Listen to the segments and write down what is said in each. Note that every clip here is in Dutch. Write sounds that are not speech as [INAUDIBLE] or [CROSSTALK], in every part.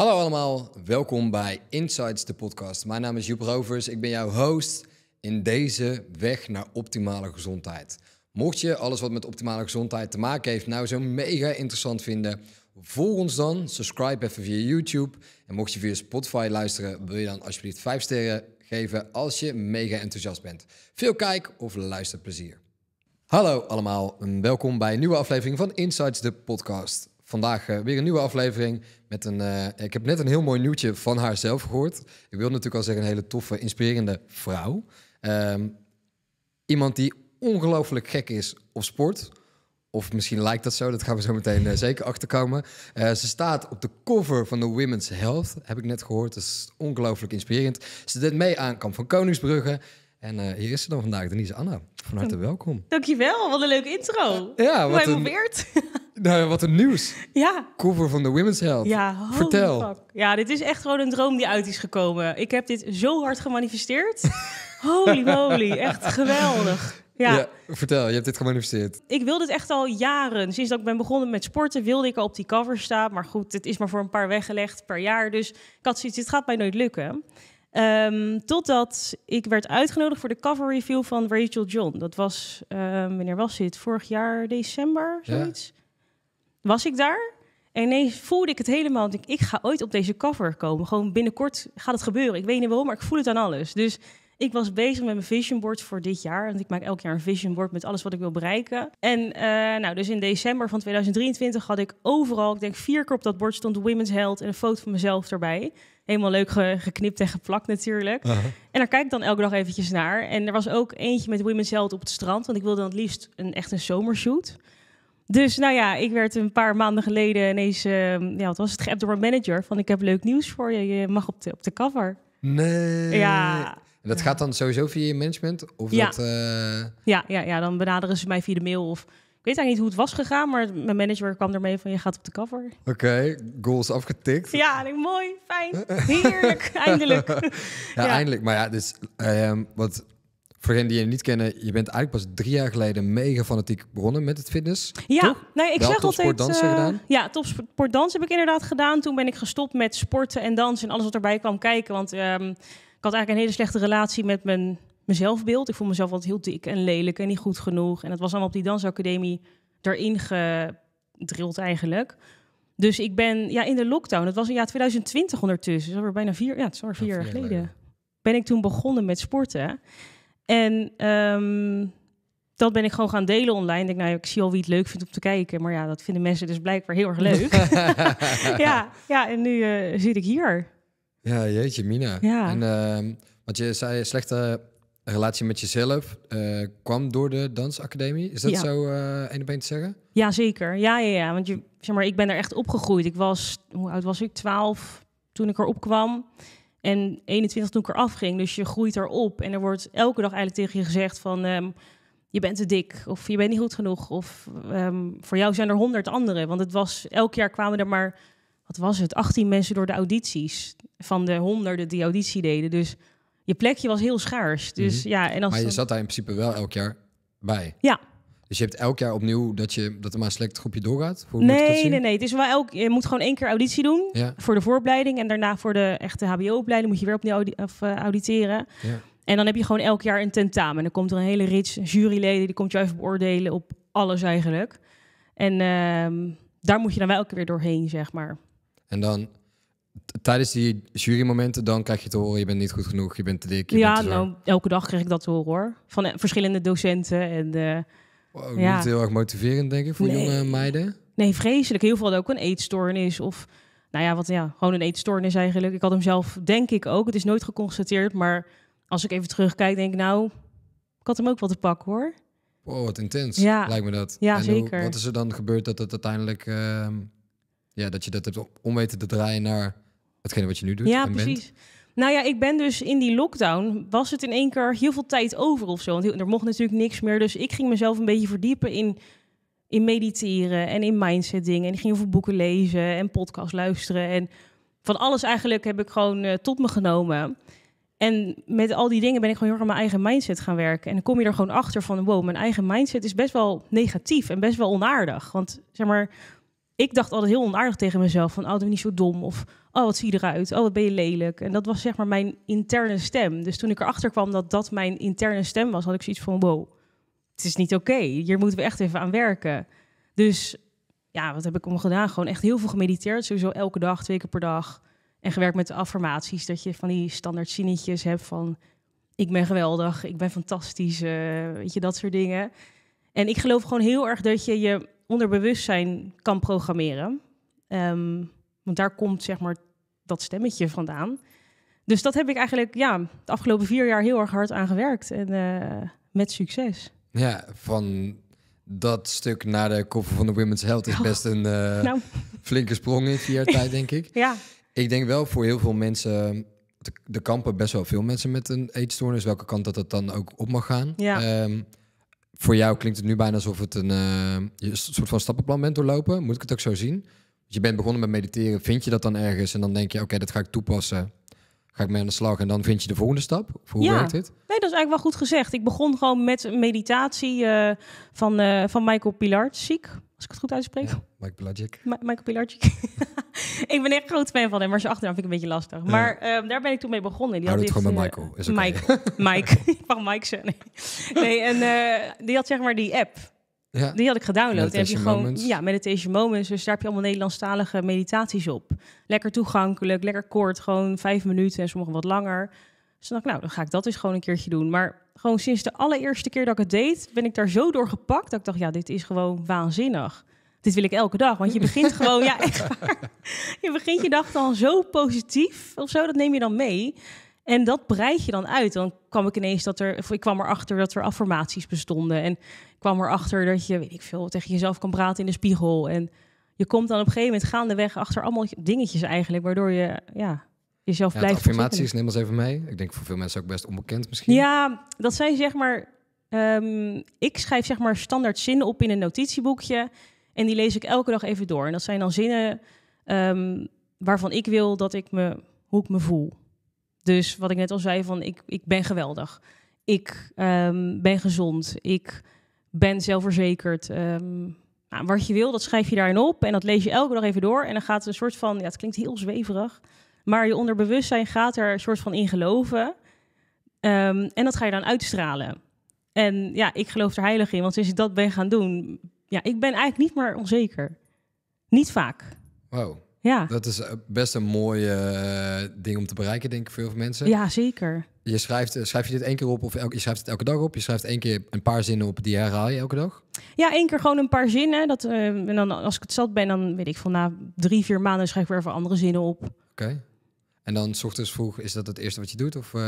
Hallo allemaal, welkom bij Insights, de podcast. Mijn naam is Joep Rovers, ik ben jouw host in deze weg naar optimale gezondheid. Mocht je alles wat met optimale gezondheid te maken heeft nou zo mega interessant vinden, volg ons dan, subscribe even via YouTube. En mocht je via Spotify luisteren, wil je dan alsjeblieft 5 sterren geven als je mega enthousiast bent. Veel kijk of luisterplezier. Hallo allemaal welkom bij een nieuwe aflevering van Insights, de podcast. Vandaag eh, weer een nieuwe aflevering met een... Eh, ik heb net een heel mooi nieuwtje van haar zelf gehoord. Ik wil natuurlijk al zeggen een hele toffe, inspirerende vrouw. Ehm, iemand die ongelooflijk gek is op sport. Of misschien lijkt dat zo, dat gaan we zo meteen eh, zeker achterkomen. ze staat op de cover van de Women's Health, heb ik net gehoord. Dat is ongelooflijk inspirerend. Ze deed mee aan Kamp van Koningsbrugge. En eh, hier is ze dan vandaag, Denise Anna. Van harte welkom. Dankjewel, wat een leuke intro. ja, wat een, [LAUGHS] nou, wat een nieuws. Ja. Cover van de Women's Health. Ja, Vertel. Fuck. Ja, dit is echt gewoon een droom die uit is gekomen. Ik heb dit zo hard gemanifesteerd. [LAUGHS] holy moly, echt geweldig. Ja. ja. vertel, je hebt dit gemanifesteerd. Ik wilde dit echt al jaren. Sinds dat ik ben begonnen met sporten wilde ik al op die cover staan. Maar goed, het is maar voor een paar weggelegd per jaar. Dus ik had zoiets, dit gaat mij nooit lukken. Ehm, totdat ik werd uitgenodigd voor de cover review van Rachel John. Dat was, ehm, wanneer was dit? Vorig jaar december, zoiets. Was ik daar? En ineens voelde ik het helemaal. Ik, ik ga ooit op deze cover komen. Gewoon binnenkort gaat het gebeuren. Ik weet niet waarom, maar ik voel het aan alles. Dus ik was bezig met mijn vision board voor dit jaar. Want ik maak elk jaar een vision board met alles wat ik wil bereiken. En eh, nou, dus in december van 2023 had ik overal, ik denk vier keer op dat bord stond Women's Health en een foto van mezelf erbij. Helemaal leuk geknipt en geplakt natuurlijk. En daar kijk ik dan elke dag eventjes naar. En er was ook eentje met Women's Health op het strand. Want ik wilde dan het liefst een, echt een zomershoot. Dus nou ja, ik werd een paar maanden geleden ineens, ehm, ja, wat was het, geappt door mijn manager. Van ik heb leuk nieuws voor je, je mag op de, op de cover. Nee. Ja. En dat gaat dan sowieso via je management? Of ja. Dat, eh, ja, ja, ja, dan benaderen ze mij via de mail of... Ik weet eigenlijk niet hoe het was gegaan, maar mijn manager kwam ermee van je gaat op de cover. Oké, goals afgetikt. Ja, mooi, fijn, heerlijk, [LAUGHS] eindelijk. [LAUGHS] ja, eindelijk. Maar ja, dus ehm, wat voor die je niet kennen, je bent eigenlijk pas drie jaar geleden mega fanatiek begonnen met het fitness. Ja, nee, ik zeg altijd. uh, Ja, topsportdans heb ik inderdaad gedaan. Toen ben ik gestopt met sporten en dansen en alles wat erbij kwam kijken, want. Ehm, ik had eigenlijk een hele slechte relatie met mijn, zelfbeeld. Ik voelde mezelf altijd heel dik en lelijk en niet goed genoeg. En dat was allemaal op die dansacademie erin gedrild eigenlijk. Dus ik ben ja, in de lockdown, het was in jaar 2020 ondertussen, dat alweer bijna vier, ja, is vier jaar geleden, ben ik toen begonnen met sporten. En ehm, dat ben ik gewoon gaan delen online. Ik denk, nou, ik zie al wie het leuk vindt om te kijken. Maar ja, dat vinden mensen dus blijkbaar heel erg leuk. [LAUGHS] [LAUGHS] ja, ja, en nu eh, zit ik hier. Ja, jeetje, Mina. Ja. En, uh, want je zei slechte relatie met jezelf eh, kwam door de dansacademie. Is dat zo één op één te zeggen? Ja, zeker. Ja, ja, ja. Want je, zeg maar, ik ben er echt opgegroeid. Ik was, hoe oud was ik? 12 toen ik erop kwam. En 21 toen ik er afging. Dus je groeit erop. En er wordt elke dag eigenlijk tegen je gezegd van... Ehm, je bent te dik of je bent niet goed genoeg. Of ehm, voor jou zijn er honderd anderen. Want het was elk jaar kwamen er maar wat was het, 18 mensen door de audities. Van de honderden die auditie deden. Dus je plekje was heel schaars. Dus, mhm. ja, en als maar je zat daar in principe wel elk jaar bij. Ja. Dus je hebt elk jaar opnieuw dat, je, dat er maar een select groepje doorgaat? Hoe nee, nee, nee. Het is wel elk, je moet gewoon één keer auditie doen voor de vooropleiding. En daarna voor de echte hbo-opleiding moet je weer opnieuw of, eh, auditeren. Ja. En dan heb je gewoon elk jaar een tentamen. En dan komt er een hele rits juryleden, die komt jou even beoordelen op alles eigenlijk. En ehm, daar moet je dan wel elke keer weer doorheen, zeg maar. En dan tijdens die jurymomenten, dan krijg je te horen, je bent niet goed genoeg, je bent te dik. ja, nou, elke dag kreeg ik dat te horen hoor. Van eh, verschillende docenten. En, uh, ja. Niet heel erg motiverend, denk ik, voor jonge meiden. Nee, vreselijk. Heel veel hadden ook een eetstoornis of... Nou ja, wat, ja, gewoon een eetstoornis eigenlijk. Ik had hem zelf, denk ik ook. Het is nooit geconstateerd, maar als ik even terugkijk, denk ik nou... Ik had hem ook wat te pakken hoor. Wow, wat intens ja. lijkt me dat. Ja, en zeker. wat is er dan gebeurd dat het uiteindelijk... Ehm, ja, dat je dat hebt om weten te draaien naar hetgene wat je nu doet. Ja, precies. Nou ja, ik ben dus in die lockdown, was het in één keer heel veel tijd over of zo. Want er mocht natuurlijk niks meer. Dus ik ging mezelf een beetje verdiepen in, in mediteren en in mindset dingen. En ik ging heel veel boeken lezen en podcast luisteren. En van alles eigenlijk heb ik gewoon eh, tot me genomen. En met al die dingen ben ik gewoon heel erg aan mijn eigen mindset gaan werken. En dan kom je er gewoon achter van, wow, mijn eigen mindset is best wel negatief en best wel onaardig. Want zeg maar, ik dacht altijd heel onaardig tegen mezelf van, oh, doe niet zo dom. Of, oh, wat zie je eruit? Oh, wat ben je lelijk? En dat was zeg maar mijn interne stem. Dus toen ik erachter kwam dat dat mijn interne stem was, had ik zoiets van, wow, het is niet oké. Hier moeten we echt even aan werken. Dus ja, wat heb ik om gedaan? Gewoon echt heel veel gemediteerd. Sowieso elke dag, twee keer per dag. En gewerkt met de affirmaties. Dat je van die standaard zinnetjes hebt van... Ik ben geweldig, ik ben fantastisch, eh, weet je, dat soort dingen. En ik geloof gewoon heel erg dat je je onderbewustzijn kan programmeren. Ehm, want daar komt zeg maar dat stemmetje vandaan. Dus dat heb ik eigenlijk ja, de afgelopen vier jaar heel erg hard aan gewerkt. En eh, met succes. Ja, van dat stuk naar de koffer van de Women's Health is oh. best een eh, [LAUGHS] nou. flinke sprong in vier jaar [LAUGHS] tijd, denk ik. ja. Ik denk wel voor heel veel mensen, de kampen best wel veel mensen met een eetstoornis, welke kant dat dat dan ook op mag gaan. Ja. Ehm, voor jou klinkt het nu bijna alsof het eh, een soort van stappenplan bent doorlopen. Moet ik het ook zo zien? Je bent begonnen met mediteren, vind je dat dan ergens en dan denk je, oké, dat ga ik toepassen. Ga ik mee aan de slag en dan vind je de volgende stap? hoe ja. werkt dit? Nee, dat is eigenlijk wel goed gezegd. Ik begon gewoon met meditatie eh, van, eh, van Michael Pilar, ziek. Als ik het goed uitspreek. Ja, Mike Pilagic. Ma Pilagic. [LAUGHS] ik ben echt groot fan van hem, maar zijn achternaam vind ik een beetje lastig. Maar ehm, daar ben ik toen mee begonnen. Die Houd had het gewoon bij Michael. Eh, is Mike. [LAUGHS] Mike. [LAUGHS] ik mag Mike Nee, nee en eh, die had zeg maar die app. Ja. Die had ik gedownload. En heb je gewoon, moments. ja, Meditation Moments. Dus daar heb je allemaal Nederlandstalige meditaties op. Lekker toegankelijk, lekker kort. Gewoon vijf minuten en sommigen wat langer. Dus dan dacht ik, nou, dan ga ik dat eens gewoon een keertje doen. Maar gewoon sinds de allereerste keer dat ik het deed, ben ik daar zo door gepakt dat ik dacht, ja, dit is gewoon waanzinnig. Dit wil ik elke dag, want je [LAUGHS] begint gewoon, ja, echt waar. Je begint je dag dan zo positief of zo, dat neem je dan mee. En dat breid je dan uit. Dan kwam ik ineens dat er, ik kwam erachter dat er affirmaties bestonden. En kwam erachter dat je, weet ik veel, tegen jezelf kan praten in de spiegel. En je komt dan op een gegeven moment gaandeweg achter allemaal dingetjes eigenlijk, waardoor je ja, jezelf ja, Affirmaties, neem ons even mee. Ik denk voor veel mensen ook best onbekend misschien. Ja, dat zijn zeg maar. Ehm, ik schrijf zeg maar standaard zinnen op in een notitieboekje. En die lees ik elke dag even door. En dat zijn dan zinnen ehm, waarvan ik wil dat ik me, hoe ik me voel. Dus wat ik net al zei, van ik, ik ben geweldig. Ik ehm, ben gezond. Ik ben zelfverzekerd. Nou, wat je wil, dat schrijf je daarin op. En dat lees je elke dag even door. En dan gaat het een soort van, ja, het klinkt heel zweverig. Maar je onderbewustzijn gaat er een soort van in geloven. Ehm, en dat ga je dan uitstralen. En ja, ik geloof er heilig in, want sinds ik dat ben gaan doen, ja, ik ben eigenlijk niet meer onzeker. Niet vaak. Wow. Ja. Dat is eh, best een mooi eh, ding om te bereiken, denk ik, voor heel veel mensen. Ja, zeker. Je schrijft, eh, schrijf je dit één keer op of je schrijft het elke dag op? Je schrijft één keer een paar zinnen op, die herhaal je elke dag? Ja, één keer gewoon een paar zinnen. Dat, ehm, en dan als ik het zat ben, dan weet ik van na drie, vier maanden schrijf ik weer even andere zinnen op. Oké. En dan s ochtends vroeg, is dat het eerste wat je doet? Of eh,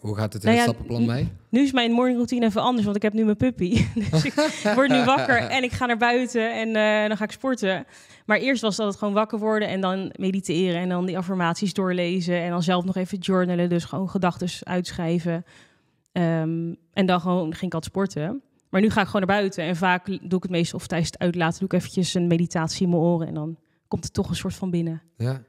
hoe gaat het in nou stappenplan mee? Nu is mijn routine even anders, want ik heb nu mijn puppy. [LAUGHS] dus ik word nu wakker [LAUGHS] en ik ga naar buiten en eh, dan ga ik sporten. Maar eerst was dat het gewoon wakker worden en dan mediteren... en dan die affirmaties doorlezen en dan zelf nog even journalen. Dus gewoon gedachten uitschrijven. Ehm, en dan gewoon ging ik altijd sporten. Maar nu ga ik gewoon naar buiten. En vaak doe ik het meestal of tijdens het uitlaten... doe ik eventjes een meditatie in mijn oren en dan komt het toch een soort van binnen. Ja.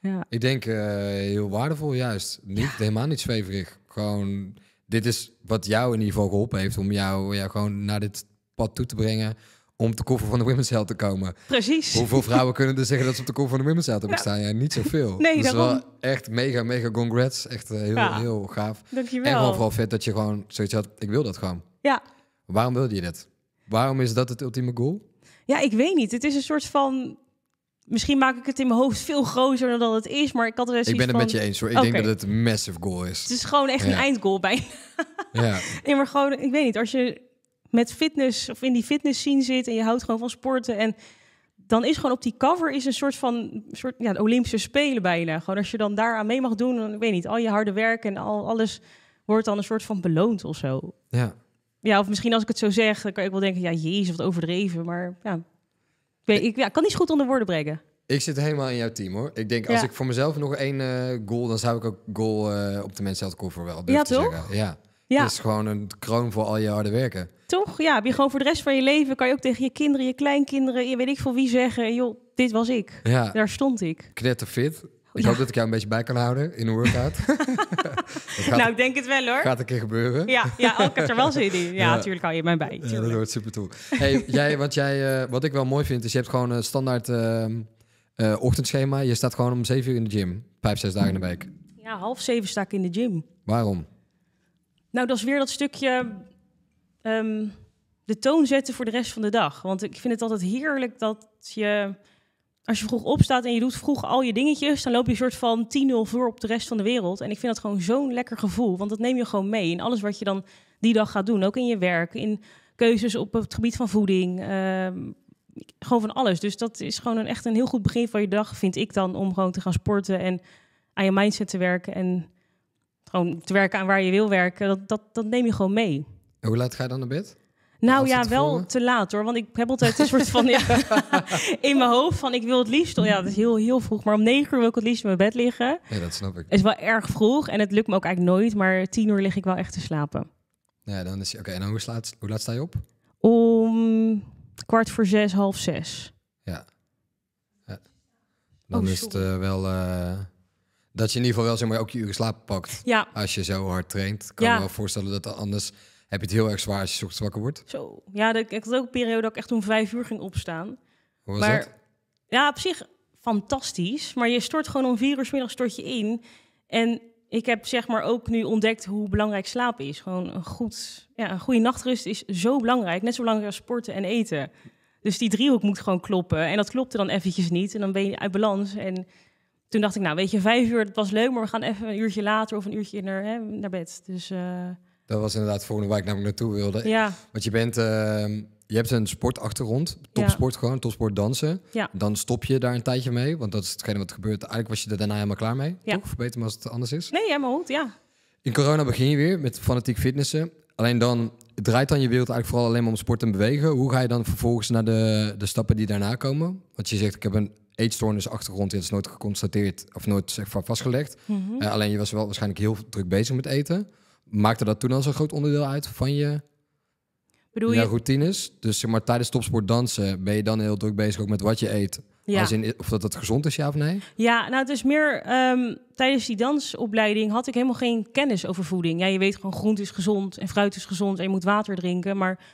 Ja. Ik denk eh, heel waardevol, juist. Niet, Helemaal niet zweverig. Gewoon, dit is wat jou in ieder geval geholpen heeft om jou, jou gewoon naar dit pad toe te brengen. Om de koffer van de Women's Health te komen. Precies. Hoeveel [LAUGHS] vrouwen kunnen er zeggen dat ze op de koffer van de Women's Health hebben staan? Ja, niet zoveel. Nee, dus wel echt mega, mega congrats. Echt eh, heel, heel gaaf. Dankjewel. En gewoon vooral vet dat je gewoon zoiets had, ik wil dat gewoon. Ja. Waarom wilde je dit? Waarom is dat het ultieme goal? Ja, ik weet niet. Het is een soort van Misschien maak ik het in mijn hoofd veel groter dan het is, maar ik had er eens Ik ben het van... met je eens hoor. Ik denk dat het een massive goal is. Het is gewoon echt een eindgoal bijna. ja. [LAUGHS] Nee, maar gewoon, ik weet niet, als je met fitness of in die fitness scene zit en je houdt gewoon van sporten en dan is gewoon op die cover is een soort van soort, ja, de Olympische Spelen bijna. Gewoon als je dan daaraan mee mag doen, dan, ik weet niet, al je harde werk en al, alles wordt dan een soort van beloond of zo. Ja. Ja, of misschien als ik het zo zeg, dan kan ik wel denken, ja, jezus, wat overdreven. Maar ja, ik kan niet goed onder woorden brengen. Ik zit helemaal in jouw team hoor. Ik denk als ik voor mezelf nog één uh, goal, dan zou ik ook goal eh, op de mensen koffer wel durven ja, te toch? zeggen. Ja. Dat is gewoon een kroon voor al je harde werken. Toch? Ja, heb je gewoon voor de rest van je leven kan je ook tegen je kinderen, je kleinkinderen, je weet ik voor wie zeggen, joh, dit was ik. Ja. Daar stond ik. Knetterfit. Ik hoop dat ik jou een beetje bij kan houden in een workout. [LAUGHS] nou, ik denk het wel hoor. Gaat een keer gebeuren. Ja, ja oh, ik heb er wel zin in. Ja, [LAUGHS] natuurlijk hou je mij bij. Ja, dat hoort super toe. Hey, jij, wat, jij, uh, wat ik wel mooi vind, is je hebt gewoon een standaard uh, uh, ochtendschema. Je staat gewoon om zeven uur in de gym. Vijf, zes dagen in de week. Ja, half zeven sta ik in de gym. Waarom? Nou, dat is weer dat stukje um, de toon zetten voor de rest van de dag. Want ik vind het altijd heerlijk dat je als je vroeg opstaat en je doet vroeg al je dingetjes, dan loop je een soort van 10-0 voor op de rest van de wereld. En ik vind dat gewoon zo'n lekker gevoel, want dat neem je gewoon mee in alles wat je dan die dag gaat doen. Ook in je werk, in keuzes op het gebied van voeding, ehm, gewoon van alles. Dus dat is gewoon een, echt een heel goed begin van je dag, vind ik dan, om gewoon te gaan sporten en aan je mindset te werken en gewoon te werken aan waar je wil werken. Dat, dat, dat neem je gewoon mee. hoe laat ga je dan naar bed? Nou ja, wel te laat hoor. Want ik heb altijd een soort van [LAUGHS] in mijn hoofd van ik wil het liefst. Ja, dat is heel, heel vroeg. Maar om negen uur wil ik het liefst in mijn bed liggen. Ja, dat snap ik. Het is wel erg vroeg en het lukt me ook eigenlijk nooit. Maar tien uur lig ik wel echt te slapen. Ja, dan is oké. en hoe, hoe laat sta je op? Om kwart voor zes, half zes. Ja. Oh, dan is het eh, wel. Eh, dat je in ieder geval wel zeg maar, ook je uren slaap pakt. Ja. Als je zo hard traint. Ik kan ja. me wel voorstellen dat anders heb je het heel erg zwaar als je ochtends wakker wordt? Zo. Ja, ik had ook een periode dat ik echt om vijf uur ging opstaan. Hoe was maar, dat? Ja, op zich fantastisch. Maar je stort gewoon om vier uur s middags stort je in. En ik heb zeg maar ook nu ontdekt hoe belangrijk slaap is. Gewoon een, goed, ja, een goede nachtrust is zo belangrijk. Net zo belangrijk als sporten en eten. Dus die driehoek moet gewoon kloppen. En dat klopte dan eventjes niet. En dan ben je uit balans. En toen dacht ik, nou weet je, vijf uur, dat was leuk. Maar we gaan even een uurtje later of een uurtje naar, hè, naar bed. Dus... Uh, dat was inderdaad het volgende waar ik namelijk naartoe wilde. Ja. Want je bent, ehm, je hebt een sportachtergrond, topsport ja. gewoon, topsport dansen. Ja. Dan stop je daar een tijdje mee, want dat is hetgene wat gebeurt. Eigenlijk was je er daarna helemaal klaar mee, ja. toch? Verbeter me als het anders is. Nee, helemaal goed, ja. In corona begin je weer met fanatiek fitnessen. Alleen dan draait dan je wereld eigenlijk vooral alleen maar om sport en bewegen. Hoe ga je dan vervolgens naar de, de stappen die daarna komen? Want je zegt, ik heb een eetstoornis achtergrond, dat is nooit geconstateerd of nooit zeg, vastgelegd. Mhm. Eh, alleen je was wel waarschijnlijk heel druk bezig met eten maakte dat toen al zo'n groot onderdeel uit van je, Bedoel je... routines? Dus zeg maar, tijdens topsport dansen ben je dan heel druk bezig ook met wat je eet. Ja. Als in, of dat het gezond is, ja of nee? Ja, nou het is meer ehm, tijdens die dansopleiding had ik helemaal geen kennis over voeding. Ja, je weet gewoon groente is gezond en fruit is gezond en je moet water drinken. Maar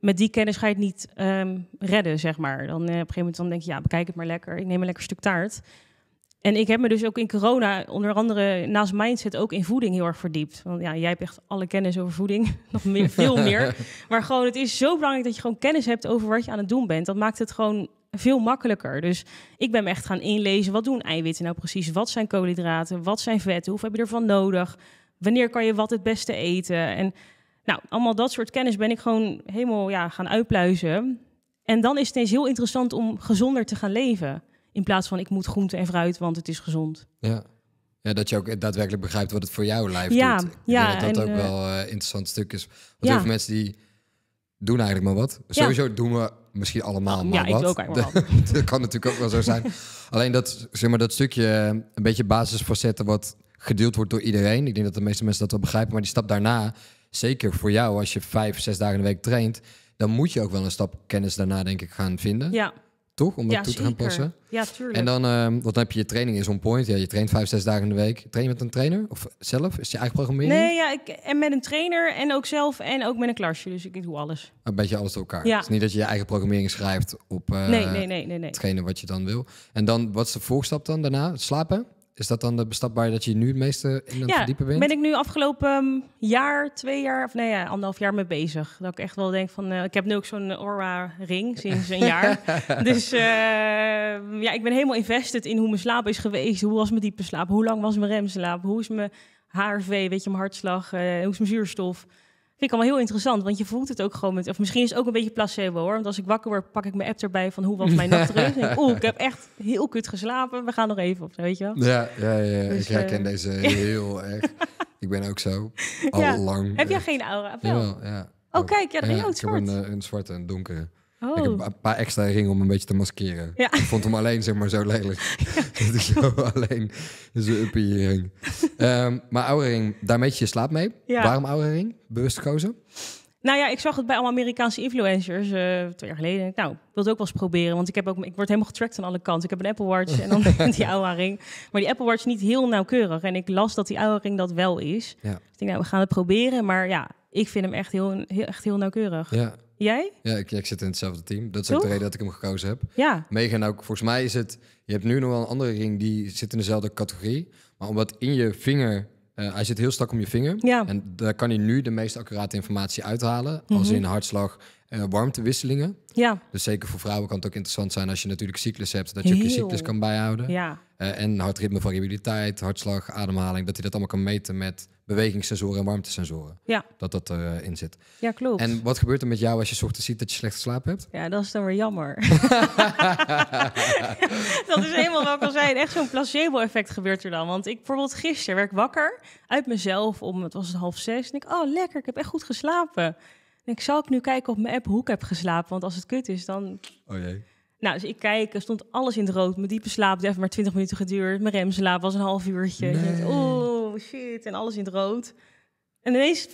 met die kennis ga je het niet ehm, redden, zeg maar. Dan uh, op een gegeven moment dan denk je, ja, bekijk het maar lekker. Ik neem een lekker stuk taart. En ik heb me dus ook in corona, onder andere naast mindset, ook in voeding heel erg verdiept. Want ja, jij hebt echt alle kennis over voeding, [LAUGHS] nog meer, veel [LAUGHS] meer. maar gewoon, het is zo belangrijk dat je gewoon kennis hebt over wat je aan het doen bent. Dat maakt het gewoon veel makkelijker. Dus ik ben me echt gaan inlezen, wat doen eiwitten nou precies? Wat zijn koolhydraten? Wat zijn vetten? Hoeveel heb je ervan nodig? Wanneer kan je wat het beste eten? En nou, allemaal dat soort kennis ben ik gewoon helemaal ja, gaan uitpluizen. En dan is het eens heel interessant om gezonder te gaan leven. In plaats van ik moet groente en fruit, want het is gezond. Ja. Ja, dat je ook daadwerkelijk begrijpt wat het voor jou lijf ja, doet. ja, dat dat ook eh, wel een eh, interessant stuk is. Want ja. mensen die doen eigenlijk maar wat. Sowieso doen we misschien allemaal maar ja, ik Ook eigenlijk [LAUGHS] dat kan natuurlijk ook wel zo zijn. [LAUGHS] Alleen dat, zeg maar, dat stukje, eh, een beetje basisfacetten wat gedeeld wordt door iedereen. Ik denk dat de meeste mensen dat wel begrijpen. Maar die stap daarna, zeker voor jou, als je vijf, zes dagen in de week traint... dan moet je ook wel een stap kennis daarna, denk ik, gaan vinden. Ja toch? Om dat toe te gaan passen. Ja, tuurlijk. En dan, ehm, wat heb je, je training is on point. Ja, je traint vijf, zes dagen in de week. Train je met een trainer? Of zelf? Is je eigen programmering? Nee, ja, ik, en met een trainer en ook zelf en ook met een klasje. Dus ik doe alles. Een beetje alles door elkaar. Ja. Het is niet dat je je eigen programmering schrijft op uh, nee, hetgene wat je dan wil. En dan, wat is de volgstap dan daarna? Slapen? Is dat dan de bestapbaar dat je nu het meeste in het ja, verdiepen bent? ben ik nu afgelopen ehm, jaar, twee jaar, of nee, ja, anderhalf jaar mee bezig. Dat ik echt wel denk van, eh, ik heb nu ook zo'n Aura-ring sinds een jaar. [LAUGHS] Dus eh, ja, ik ben helemaal invested in hoe mijn slaap is geweest. Hoe was mijn diepe slaap? Hoe lang was mijn remslaap? Hoe is mijn HRV, weet je, mijn hartslag? Eh, hoe is mijn zuurstof? Vind ik allemaal heel interessant, want je voelt het ook gewoon met... Of misschien is het ook een beetje placebo hoor. Want als ik wakker word, pak ik mijn app erbij van hoe was mijn nacht terug. [LAUGHS] Oeh, ik heb echt heel kut geslapen. We gaan nog even op, weet je wel. Ja, ja, ja. Dus, ik herken eh, deze [LAUGHS] heel erg. Ik ben ook zo. Al lang. Heb jij geen aura? Wel. Ja, Oh, kijk, ja, zwart. een, eh, een zwarte en donkere. Oh. Ik heb oh. een paar extra ringen om een beetje te maskeren. Ik vond hem alleen zeg maar zo lelijk. [LAUGHS] [LAUGHS] dat ik zo alleen zo'n uppie ring. [LAUGHS] Ehm, maar oude ring, daar meet je je slaap mee. Waarom oude ring? Bewust gekozen? Nou ja, ik zag het bij allemaal Amerikaanse influencers eh, twee jaar geleden. Nou, ik wil het ook wel eens proberen, want ik, heb ook, ik word helemaal getrackt aan alle kanten. Ik heb een Apple Watch en dan die oude ring. Maar die Apple Watch is niet heel nauwkeurig. En ik las dat die oude ring dat wel is. Dus ik denk, nou, we gaan het proberen. Maar ja, ik vind hem echt heel, heel echt heel nauwkeurig. Ja, Jij? Ja ik, ik, zit in hetzelfde team. Dat is ook de reden dat ik hem gekozen heb. Ja. Megan ook, volgens mij is het... Je hebt nu nog wel een andere ring die zit in dezelfde categorie. Maar omdat in je vinger... Eh, hij zit heel strak om je vinger. Ja. En daar kan hij nu de meest accurate informatie uithalen. Als mhm. in hartslag, eh, warmtewisselingen. Ja. Dus zeker voor vrouwen kan het ook interessant zijn als je natuurlijk cyclus hebt, dat je ook je cyclus kan bijhouden. Ja. Uh, en hartritme, variabiliteit, hartslag, ademhaling, dat je dat allemaal kan meten met bewegingssensoren en warmtesensoren. Ja. Dat dat erin eh, zit. Ja, klopt. En wat gebeurt er met jou als je ochtends ziet dat je slecht geslapen hebt? Ja, dat is dan weer jammer. [LAUGHS] dat is helemaal wel kan zijn. Echt zo'n placebo-effect gebeurt er dan. Want ik bijvoorbeeld gisteren werd wakker uit mezelf om, het was half zes. En ik, oh lekker, ik heb echt goed geslapen ik, zal ik nu kijken op mijn app hoe ik heb geslapen? Want als het kut is, dan... Oh jee. Nou, dus ik kijk, er stond alles in het rood. Mijn diepe slaap heeft maar 20 minuten geduurd. Mijn remslaap was een half uurtje. Oh shit, en alles in het rood. En ineens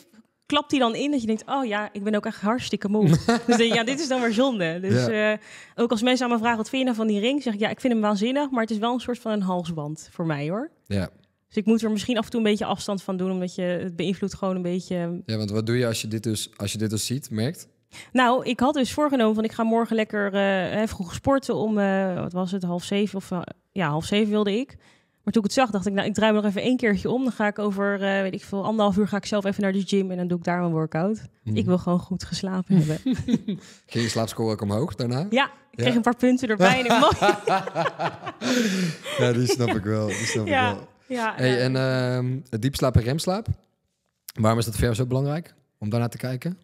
klapt hij dan in dat je denkt, oh ja, ik ben ook echt hartstikke moe. [LAUGHS] dus denk, ja, dit is dan maar zonde. Dus eh, ook als mensen aan me vragen, wat vind je nou van die ring? Zeg ik, ja, ik vind hem waanzinnig, maar het is wel een soort van een halsband voor mij hoor. Ja. Dus ik moet er misschien af en toe een beetje afstand van doen, omdat je het beïnvloedt gewoon een beetje. Ja, want wat doe je als je dit dus, als je dit dus ziet, merkt? Nou, ik had dus voorgenomen van ik ga morgen lekker uh, vroeg sporten om, eh, wat was het, half zeven of eh, ja, half zeven wilde ik. Maar toen ik het zag, dacht ik, nou, ik draai me nog even één keertje om. Dan ga ik over, weet ik veel, anderhalf uur ga ik zelf even naar de gym en dan doe ik daar mijn workout. Mhm. Ik wil gewoon goed geslapen hebben. [LAUGHS] Ging je slaapscore ook omhoog daarna? Ja, ik kreeg een paar punten erbij. en ik [LAUGHS] ja, die snap ik wel. ja. ik wel. Ja, En uh, ehm, diepslaap en remslaap. Waarom is dat ver zo belangrijk om daarna te kijken?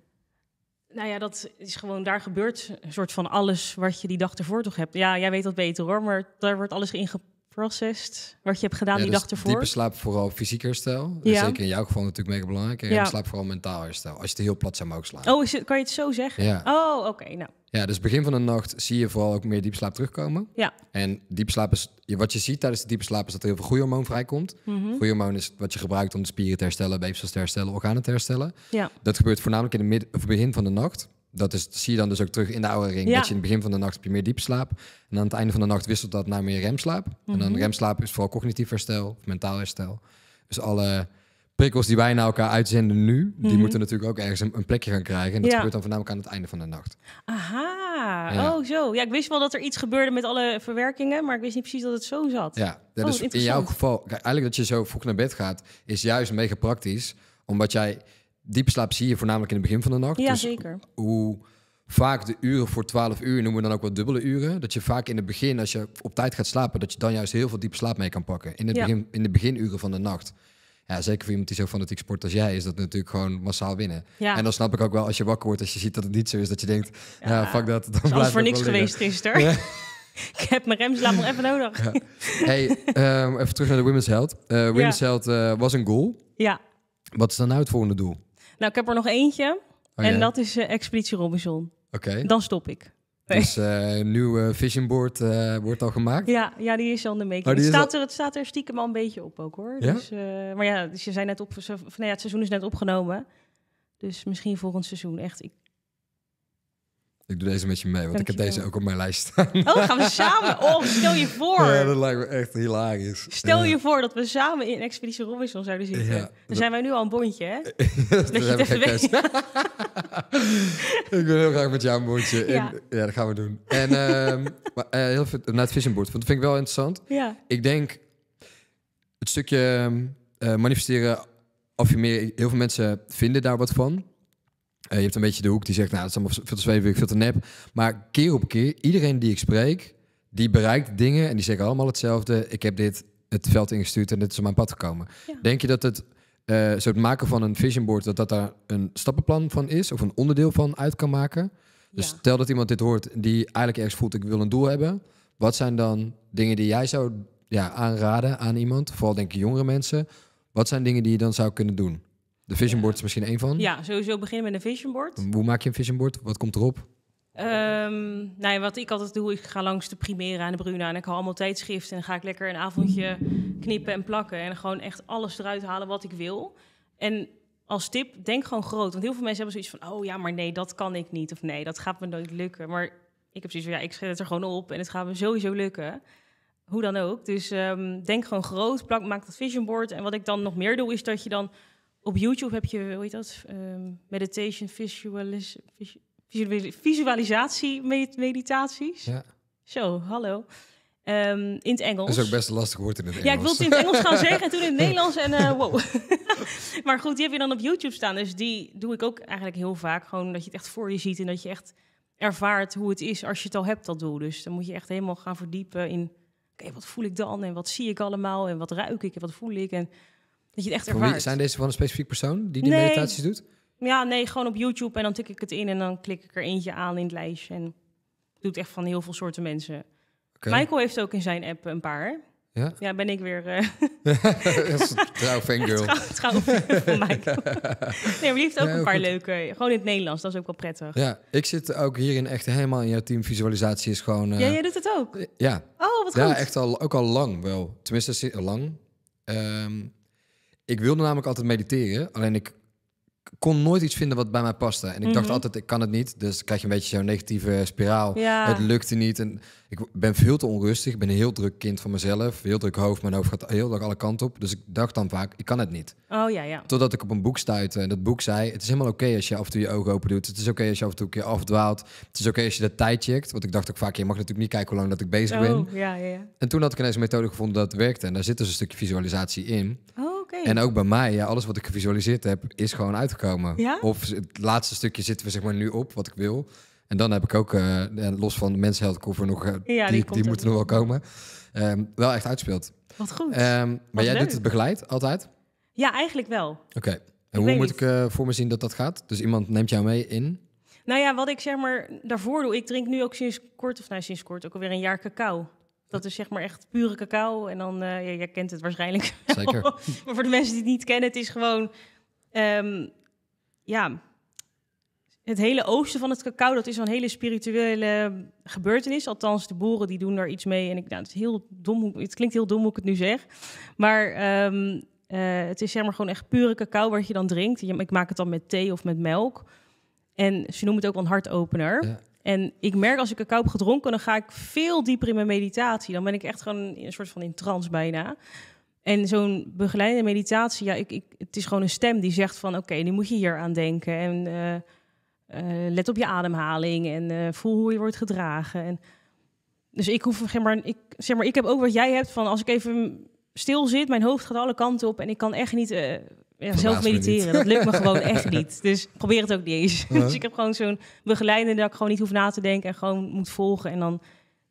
Nou ja, dat is gewoon, daar gebeurt een soort van alles wat je die dag ervoor toch hebt. Ja, jij weet dat beter hoor, maar daar wordt alles in processed, wat je hebt gedaan die dus dag ervoor. Diepe slaap vooral fysiek herstel. Ja. Zeker in jouw geval natuurlijk mega belangrijk. En ja. slaap vooral mentaal herstel. Als je te heel plat zou mogen slapen. Oh, is kan je het zo zeggen? Oh, oké. nou. Ja, dus begin van de nacht zie je vooral ook meer slaap terugkomen. Ja. En slaap is, wat je ziet tijdens de slaap is dat er heel veel groeihormoon vrijkomt. Mm -hmm. Groeihormoon is wat je gebruikt om de spieren te herstellen, weefsels te herstellen, organen te herstellen. Ja. Dat gebeurt voornamelijk in het begin van de nacht dat is, zie je dan dus ook terug in de oude ring. Dat je in het begin van de nacht heb je meer diepslaap. En aan het einde van de nacht wisselt dat naar meer remslaap. En dan mhm. remslaap is vooral cognitief herstel, mentaal herstel. Dus alle prikkels die wij naar elkaar uitzenden nu, die mhm. moeten natuurlijk ook ergens een, plekje gaan krijgen. En dat gebeurt dan voornamelijk aan het einde van de nacht. Aha, oh zo. Ja, ik wist wel dat er iets gebeurde met alle verwerkingen, maar ik wist niet precies dat het zo zat. Ja, oh, dus in jouw geval, eigenlijk dat je zo vroeg naar bed gaat, is juist mega praktisch. Omdat jij diepe slaap zie je voornamelijk in het begin van de nacht. Ja, dus zeker. Hoe vaak de uren voor 12 uur noemen we dan ook wel dubbele uren. Dat je vaak in het begin, als je op tijd gaat slapen, dat je dan juist heel veel diepe slaap mee kan pakken. In, het begin, in de beginuren van de nacht. Ja, zeker voor iemand die zo fanatiek sport als jij, is dat natuurlijk gewoon massaal winnen. Ja. En dan snap ik ook wel als je wakker wordt, als je ziet dat het niet zo is, dat je denkt, ja, nou, fuck dat. Dan blijft voor niks geweest gisteren. Ja. [LAUGHS] ik heb mijn remslaap nog even nodig. Ja. Hey, ehm, even terug naar de Women's Health. Uh, women's Health eh, was een goal. Ja. Wat is dan nou het volgende doel? Nou, ik heb er nog eentje. Oh, en dat is uh, Expeditie Robinson. Oké. Dan stop ik. Dus eh, een uh, vision board eh, wordt al gemaakt? Ja, ja, die is al in de making. Oh, het, staat er, het staat er stiekem al een beetje op ook hoor. Ja? Dus, maar ja, dus je zei net op, van, het seizoen is net opgenomen. Dus misschien volgend seizoen echt. Ik doe deze met je mee, want ik heb deze ook op mijn lijst staan. Oh, gaan we samen? Oh, stel je [LAUGHS] voor. Ja, dat lijkt me echt hilarisch. Stel je voor dat we samen in Expeditie Robinson zouden zitten. Dan zijn wij nu al een bondje, hè? [LAUGHS] dat, dat je geen weet. [LAUGHS] ik wil heel graag met jou een bondje. Ja, en, ja dat gaan we doen. En ehm, eh, heel veel naar het vision board, want dat vind ik wel interessant. Ja. Ik denk het stukje ehm, eh, Of manifesteren, meer. Heel veel mensen vinden daar wat van. Eh, je hebt een beetje de hoek die zegt, nou, dat is allemaal veel te zweverig, veel te nep. Maar keer op keer, iedereen die ik spreek, die bereikt dingen en die zeggen allemaal hetzelfde. Ik heb dit het veld ingestuurd en dit is op mijn pad gekomen. Denk je dat het, eh, zo het maken van een vision board, dat dat daar een stappenplan van is of een onderdeel van uit kan maken? Dus stel dat iemand dit hoort die eigenlijk ergens voelt, ik wil een doel hebben. Wat zijn dan dingen die jij zou ja, aanraden aan iemand? Vooral denk ik jongere mensen. Wat zijn dingen die je dan zou kunnen doen? De vision board is misschien één van? Ja, sowieso beginnen met een vision board. Hoe maak je een vision board? Wat komt erop? Um, nou ja, wat ik altijd doe, ik ga langs de Primera en de Bruna en ik haal allemaal tijdschriften en dan ga ik lekker een avondje knippen en plakken en gewoon echt alles eruit halen wat ik wil. En als tip, denk gewoon groot, want heel veel mensen hebben zoiets van, oh ja, maar nee, dat kan ik niet of nee, dat gaat me nooit lukken. Maar ik heb zoiets van, ja, ik schrijf het er gewoon op en het gaat me sowieso lukken. Hoe dan ook. Dus ehm, denk gewoon groot, maak dat vision board. En wat ik dan nog meer doe, is dat je dan op YouTube heb je, hoe heet dat? Um, meditation, visualis, visualisatie, meditaties. Ja. Zo, hallo. Ehm, in het Engels. Dat is ook best lastig woord in het Engels. Ja, ik wil het in het Engels gaan [LAUGHS] zeggen en toen in het Nederlands en uh, wow. [LAUGHS] maar goed, die heb je dan op YouTube staan. Dus die doe ik ook eigenlijk heel vaak. Gewoon dat je het echt voor je ziet en dat je echt ervaart hoe het is als je het al hebt, dat doel. Dus dan moet je echt helemaal gaan verdiepen in... Oké, wat voel ik dan en wat zie ik allemaal en wat ruik ik en wat voel ik en... Dat je echt ervaart. zijn deze van een specifiek persoon die die nee. meditaties doet? Ja, nee, gewoon op YouTube en dan tik ik het in en dan klik ik er eentje aan in het lijstje. En doet echt van heel veel soorten mensen. Michael heeft ook in zijn app een paar. Ja? Ja, ben ik weer... Eh, uh... [LAUGHS] trouw fangirl. Ja, [LAUGHS] van Michael. [LAUGHS] nee, maar die heeft ook een paar leuke. Gewoon in het Nederlands, dat is ook wel prettig. Ja, ik zit ook hierin echt helemaal in jouw team. Visualisatie is gewoon... Ja, eh, jij doet het ook? Ja. Oh, wat goed. Ja, echt al, ook al lang wel. Tenminste, lang. Ehm, ik wilde namelijk altijd mediteren, alleen ik kon nooit iets vinden wat bij mij paste. En ik dacht mhm. altijd, ik kan het niet. Dus krijg je een beetje zo'n negatieve spiraal. Het lukte niet. En ik ben veel te onrustig. Ik ben een heel druk kind van mezelf. Heel druk hoofd. Mijn hoofd gaat heel erg alle kanten op. Dus ik dacht dan vaak, ik kan het niet. Oh, ja, ja. Totdat ik op een boek stuitte. En dat boek zei, het is helemaal oké als je af en toe je ogen open doet. Het is oké als je af en toe een keer afdwaalt. Het is oké als je de tijd checkt. Want ik dacht ook vaak, je mag natuurlijk niet kijken hoe lang dat ik bezig oh, ben. Ja, ja, En toen had ik ineens een methode gevonden dat werkte. En daar zit dus een stukje visualisatie in. Oh, en ook bij mij, ja, alles wat ik gevisualiseerd heb, is gewoon uitgekomen. Ja? Of het laatste stukje zitten we zeg maar nu op, wat ik wil. En dan heb ik ook, eh, los van de mensenheldkoffer nog, eh, die, die, moeten nog wel komen, ehm, wel echt uitspeelt. Wat goed. Ehm, maar jij doet het begeleid altijd? Ja, eigenlijk wel. Oké. En hoe moet ik eh, voor me zien dat dat gaat? Dus iemand neemt jou mee in? Nou ja, wat ik zeg maar daarvoor doe, ik drink nu ook sinds kort, of nou sinds kort ook alweer een jaar cacao. Dat is zeg maar echt pure cacao. En dan, eh, ja, jij kent het waarschijnlijk. [LAUGHS] Zeker. maar voor de mensen die het niet kennen, het is gewoon, ehm, ja, het hele oosten van het cacao, dat is een hele spirituele gebeurtenis. Althans, de boeren die doen daar iets mee. En ik, dat nou, het, is heel dom, het klinkt heel dom hoe ik het nu zeg. Maar ehm, eh, het is zeg maar gewoon echt pure cacao wat je dan drinkt. Ik maak het dan met thee of met melk. En ze noemen het ook wel een hartopener. Ja. En ik merk als ik cacao heb gedronken, dan ga ik veel dieper in mijn meditatie. Dan ben ik echt gewoon een soort van in trance bijna. En zo'n begeleide meditatie, ja, ik, ik, het is gewoon een stem die zegt van... oké, nu moet je hier aan denken en eh, eh, let op je ademhaling en eh, voel hoe je wordt gedragen. En, dus ik hoef, geen maar, ik, zeg maar, ik heb ook wat jij hebt van als ik even stil zit, mijn hoofd gaat alle kanten op... en ik kan echt niet ja, zelf mediteren. dat lukt me gewoon echt [LAUGHS] niet. Dus probeer het ook niet eens. dus ik heb gewoon zo'n begeleider dat ik gewoon niet hoef na te denken en gewoon moet volgen. En dan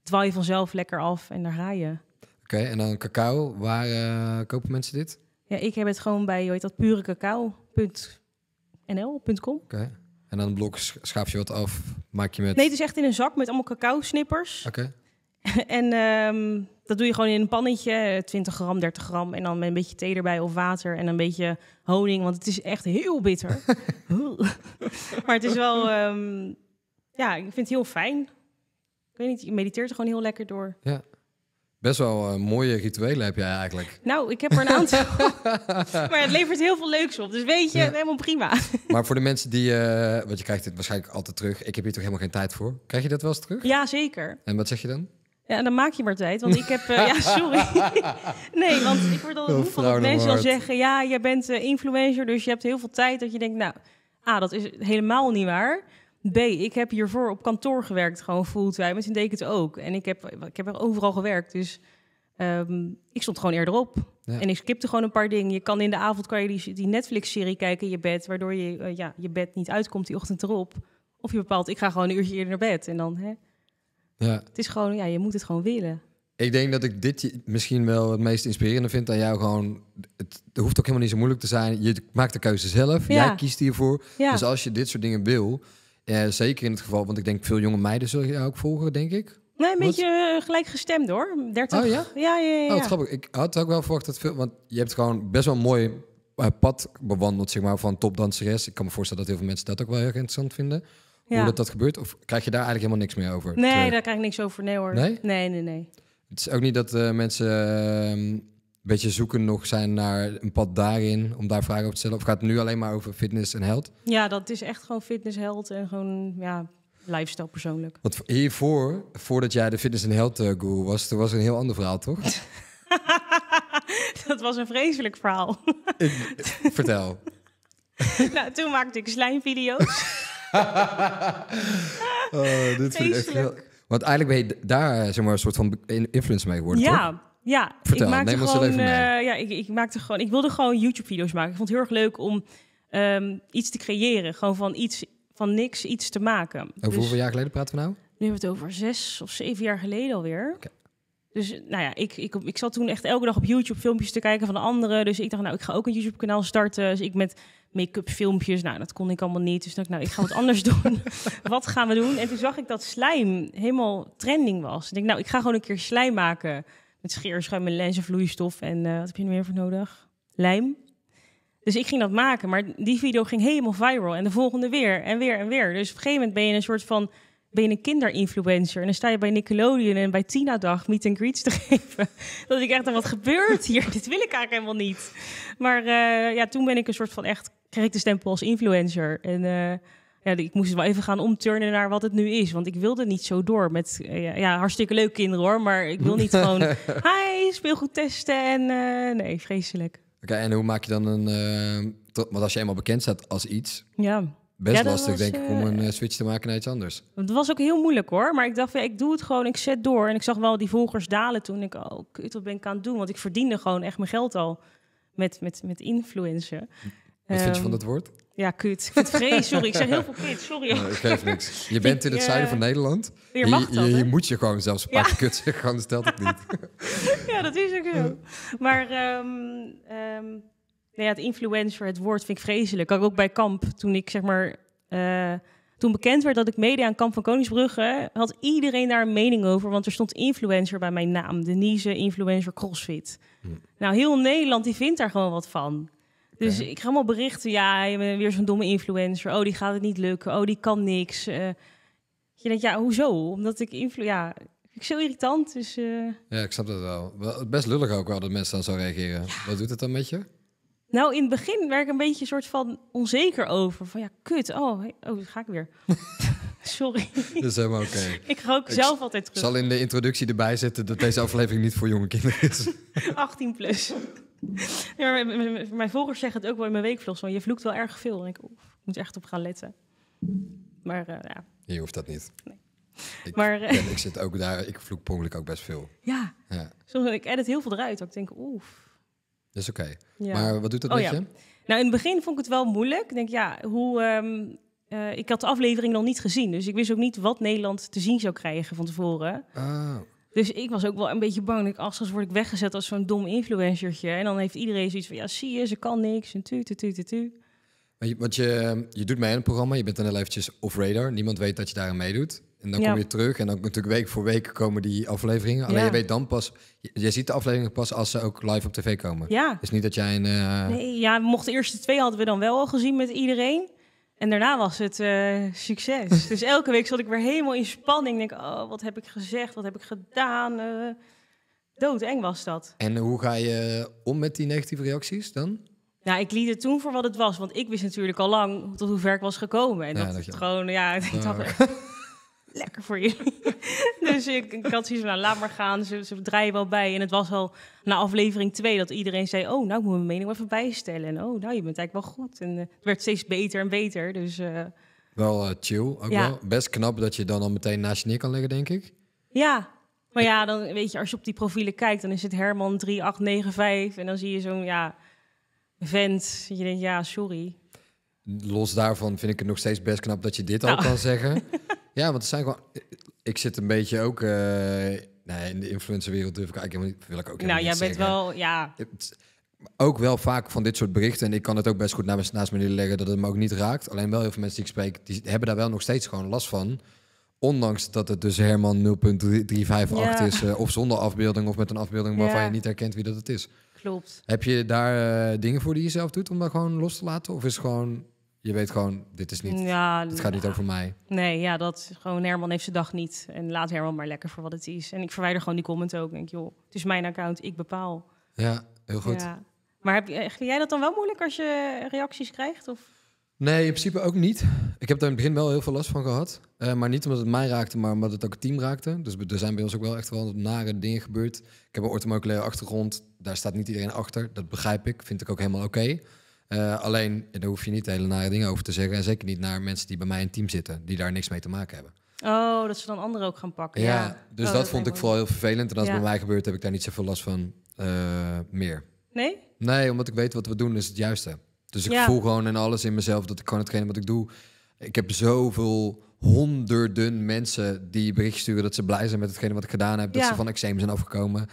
dwaal je vanzelf lekker af en daar ga je. Oké, en dan cacao. Waar eh, kopen mensen dit? Ja, ik heb het gewoon bij, hoe heet dat, purecacao.nl.com. Oké. En dan blok schaaf je wat af, maak je met... Nee, het is echt in een zak met allemaal cacao snippers. Oké. [LAUGHS] en ehm, dat doe je gewoon in een pannetje, 20 eh, gram, 30 gram. En dan met een beetje thee erbij of water en een beetje honing. Want het is echt heel bitter. [LAUGHS] maar het is wel, ehm, ja, ik vind het heel fijn. Ik weet niet, je mediteert er gewoon heel lekker door. Ja. Best wel uh, mooie rituelen heb jij eigenlijk. Nou, ik heb er een [LAUGHS] aantal. maar het levert heel veel leuks op. Dus weet je, helemaal prima. [LAUGHS] maar voor de mensen die... Uh, want je krijgt dit waarschijnlijk altijd terug. Ik heb hier toch helemaal geen tijd voor. Krijg je dat wel eens terug? Ja, zeker. En wat zeg je dan? Ja, dan maak je maar tijd. Want ik heb... Eh, ja, [LAUGHS] sorry. [LAUGHS] nee, want ik word al oh, van mensen al zeggen... Ja, jij bent eh, influencer, dus je hebt heel veel tijd. Dat je denkt, nou... A, ah, dat is helemaal niet waar. B, ik heb hiervoor op kantoor gewerkt, gewoon fulltime. Wij deed het ook. En ik heb, ik heb er overal gewerkt, dus... Ehm, ik stond gewoon eerder op. En ik skipte gewoon een paar dingen. Je kan in de avond kan je die, Netflix-serie kijken in je bed, waardoor je eh, ja, je bed niet uitkomt die ochtend erop. Of je bepaalt, ik ga gewoon een uurtje eerder naar bed. En dan hè, ja. Het is gewoon, ja, je moet het gewoon willen. Ik denk dat ik dit misschien wel het meest inspirerende vind aan jou. Gewoon, het hoeft ook helemaal niet zo moeilijk te zijn. Je maakt de keuze zelf. Jij kiest hiervoor. Ja. Dus als je dit soort dingen wil, eh, zeker in het geval, want ik denk veel jonge meiden zullen jou ook volgen, denk ik. Nee, een beetje eh, gelijk gestemd hoor. 30. ja? Ja, ja, ja. ja. Oh, grappig. Ik had ook wel verwacht dat veel, want je hebt gewoon best wel een mooi eh, pad bewandeld, zeg maar, van topdanseres. Ik kan me voorstellen dat heel veel mensen dat ook wel heel interessant vinden. Hoe dat, dat gebeurt? Of krijg je daar eigenlijk helemaal niks meer over? Nee, daar krijg ik niks over. Nee hoor. Nee? Nee, nee, Het is ook niet dat eh, mensen ehm, een beetje zoeken nog zijn naar een pad daarin... om daar vragen over te stellen? Of gaat het nu alleen maar over fitness en health? Ja, dat is echt gewoon fitness, health en gewoon... Ja, lifestyle persoonlijk. Want hiervoor, voordat jij de fitness en health eh, guru was... er was een heel ander verhaal, toch? [LAUGHS] dat was een vreselijk verhaal. vertel. [LAUGHS] nou, toen maakte ik slijmvideo's. [LAUGHS] [LAUGHS] Oh, dit vind ik echt heel... Want eigenlijk ben je daar eh, zeg maar, een soort van influence mee geworden, ja. Toch? Ja, Vertel, ik maakte gewoon, eh, ja, ik, ik maakte gewoon, ik wilde gewoon YouTube-video's maken. Ik vond het heel erg leuk om ehm, iets te creëren, gewoon van iets, van niks iets te maken. Over dus hoeveel jaar geleden praten we nou? Nu hebben we het over zes of zeven jaar geleden alweer. Dus nou ja, ik, ik, ik zat toen echt elke dag op YouTube filmpjes te kijken van de anderen. Dus ik dacht, nou, ik ga ook een YouTube kanaal starten. Dus ik met make-up filmpjes, nou, dat kon ik allemaal niet. Dus dacht ik, nou, ik ga wat anders [LAUGHS] doen. wat gaan we doen? En toen zag ik dat slijm helemaal trending was. Ik denk, nou, ik ga gewoon een keer slijm maken. Met scheerschuim en lenzenvloeistof. En eh, wat heb je nu meer voor nodig? Lijm. Dus ik ging dat maken, maar die video ging helemaal viral. En de volgende weer en weer en weer. Dus op een gegeven moment ben je een soort van ben je een kinderinfluencer. En dan sta je bij Nickelodeon en bij Tina Dag meet and greets te [LAUGHS] geven. Dat ik echt, wat gebeurt hier? [LAUGHS] Dit wil ik eigenlijk helemaal niet. Maar eh, ja, toen ben ik een soort van echt, kreeg de stempel als influencer. En eh, ja, ik moest wel even gaan omturnen naar wat het nu is. Want ik wilde niet zo door met, eh, ja, hartstikke leuk kinderen hoor. Maar ik wil niet gewoon, [LAUGHS] hi, speelgoed testen. En nee, vreselijk. Oké, en hoe maak je dan een... Tot, want als je eenmaal bekend staat als iets, ja best lastig, denk ik, om eh, een eh, switch te maken naar iets anders. Het was ook heel moeilijk hoor. Maar ik dacht, ja, ik doe het gewoon, ik zet door. En ik zag wel die volgers dalen toen ik, oh, kut, wat ben ik aan het doen? Want ik verdiende gewoon echt mijn geld al met, met, met influencer. Wat vind je ehm, van dat woord? Ja, kut. Ik vind vrees, sorry. Ik zeg heel veel kut, sorry. [LAUGHS] Nee, ik geef niks. Je bent in het eh, zuiden van Nederland. Hier, mag je, je, moet je gewoon zelfs een ja. kut zeggen, anders stelt het niet. [LAUGHS] ja, dat is ook zo. Maar ehm, ehm, Nee, nou het influencer, het woord vind ik vreselijk. Ook bij Kamp, toen ik zeg maar... Eh, toen bekend werd dat ik mede aan Kamp van Koningsbrugge... had iedereen daar een mening over. Want er stond influencer bij mijn naam. Denise Influencer CrossFit. Hm. Nou, heel Nederland die vindt daar gewoon wat van. Dus ik ga allemaal berichten. Ja, je bent weer zo'n domme influencer. Oh, die gaat het niet lukken. Oh, die kan niks. Eh, je denkt, ja, hoezo? Omdat ik influ... Ja, ik zo irritant. Dus, eh. Ja, ik snap dat wel. Best lullig ook wel dat mensen dan zo reageren. Wat doet het dan met je? Nou, in het begin werd ik een beetje een soort van onzeker over. Van ja, kut. Oh, oh ga ik weer. [LAUGHS] Sorry. Dat is helemaal oké. Ik ga ook zelf altijd terug. zal in de introductie erbij zetten dat deze aflevering niet voor jonge kinderen is. 18 [LAUGHS] plus. Ja, mijn volgers zeggen het ook wel in mijn weekvlogs. Van je vloekt wel erg veel. En ik, ik moet echt op gaan letten. Maar eh, ja. Je hoeft dat niet. Nee. Ik, maar, eh, ik zit ook daar. Ik vloek per ook best veel. Ja. ja. Soms ik edit heel veel eruit. Ook. Ik denk, oef. Dat is oké. Maar wat doet dat oh met ja. je? Nou, in het begin vond ik het wel moeilijk. Ik denk, ja, hoe... Ehm, eh, ik had de aflevering nog niet gezien, dus ik wist ook niet wat Nederland te zien zou krijgen van tevoren. Oh. Dus ik was ook wel een beetje bang. Ik als word ik weggezet als zo'n dom influencertje. En dan heeft iedereen zoiets van, ja, zie je, ze kan niks. En tu, tu, tu, tu, tu. Want je, ehm, je, doet mee een programma, je bent dan even eventjes off-radar. Niemand weet dat je daarin meedoet. En dan kom je terug en dan natuurlijk week voor week komen die afleveringen. Alleen je weet dan pas, je, ziet de afleveringen pas als ze ook live op tv komen. Ja. Dus niet dat jij een... Eh, nee, ja, mocht de eerste twee hadden we dan wel al gezien met iedereen. En daarna was het eh, succes. [LAUGHS] dus elke week zat ik weer helemaal in spanning. denk, oh, wat heb ik gezegd? Wat heb ik gedaan? Eh, doodeng was dat. En hoe ga je om met die negatieve reacties dan? Nou, ik liet het toen voor wat het was. Want ik wist natuurlijk al lang tot hoe ver ik was gekomen. En dat, dat, het gewoon, ja, [LAUGHS] ik [LAUGHS] lekker voor jullie. [LAUGHS] dus ik, ik had zoiets van, laat maar gaan. Ze, ze draaien wel bij. En het was al na aflevering 2 dat iedereen zei... oh, nou, ik moet mijn mening even bijstellen. En oh, nou, je bent eigenlijk wel goed. En eh, het werd steeds beter en beter, dus... Eh, wel eh, chill, ook ja. wel. Best knap dat je dan al meteen naast je neer kan leggen, denk ik. Ja, maar ja, dan weet je, als je op die profielen kijkt... dan is het Herman 3895 en dan zie je zo'n, ja, vent. Je denkt, ja, sorry los daarvan vind ik het nog steeds best knap dat je dit al nou. kan zeggen. [LAUGHS] ja, want er zijn gewoon. Ik zit een beetje ook. Eh, nee, in de influencerwereld durf ik eigenlijk wil ik ook. Nou, jij bent wel. Ja. ook wel vaak van dit soort berichten. En ik kan het ook best goed naast, naast me neerleggen dat het me ook niet raakt. Alleen wel heel veel mensen die ik spreek, die hebben daar wel nog steeds gewoon last van. Ondanks dat het dus Herman 0.358 is. Eh, of zonder afbeelding of met een afbeelding waarvan je niet herkent wie dat het is. Klopt. Heb je daar eh, dingen voor die je zelf doet om dat gewoon los te laten? Of is het gewoon je weet gewoon, dit is niet, Het gaat niet over mij. Nee, ja, dat gewoon Herman heeft zijn dag niet. En laat Herman maar lekker voor wat het is. En ik verwijder gewoon die comment ook. Denk, joh, het is mijn account, ik bepaal. Ja, heel goed. Ja. Maar heb, eh, vind jij dat dan wel moeilijk als je reacties krijgt? Of? Nee, in principe ook niet. Ik heb daar in het begin wel heel veel last van gehad. Eh, maar niet omdat het mij raakte, maar omdat het ook het team raakte. Dus er zijn bij ons ook wel echt wel nare dingen gebeurd. Ik heb een orthomoleculaire achtergrond. Daar staat niet iedereen achter. Dat begrijp ik. Vind ik ook helemaal oké. Eh, alleen, daar hoef je niet hele nare dingen over te zeggen. En zeker niet naar mensen die bij mij in team zitten, die daar niks mee te maken hebben. Oh, dat ze dan anderen ook gaan pakken. Ja, dus oh, dat, vond ik vooral heel vervelend. En als het bij mij gebeurt, heb ik daar niet zoveel last van eh, meer. Nee? Nee, omdat ik weet wat we doen is het juiste. Dus ik voel gewoon in alles in mezelf dat ik gewoon hetgene wat ik doe. Ik heb zoveel honderden mensen die bericht sturen dat ze blij zijn met hetgene wat ik gedaan heb. Dat ze van eczeem zijn afgekomen.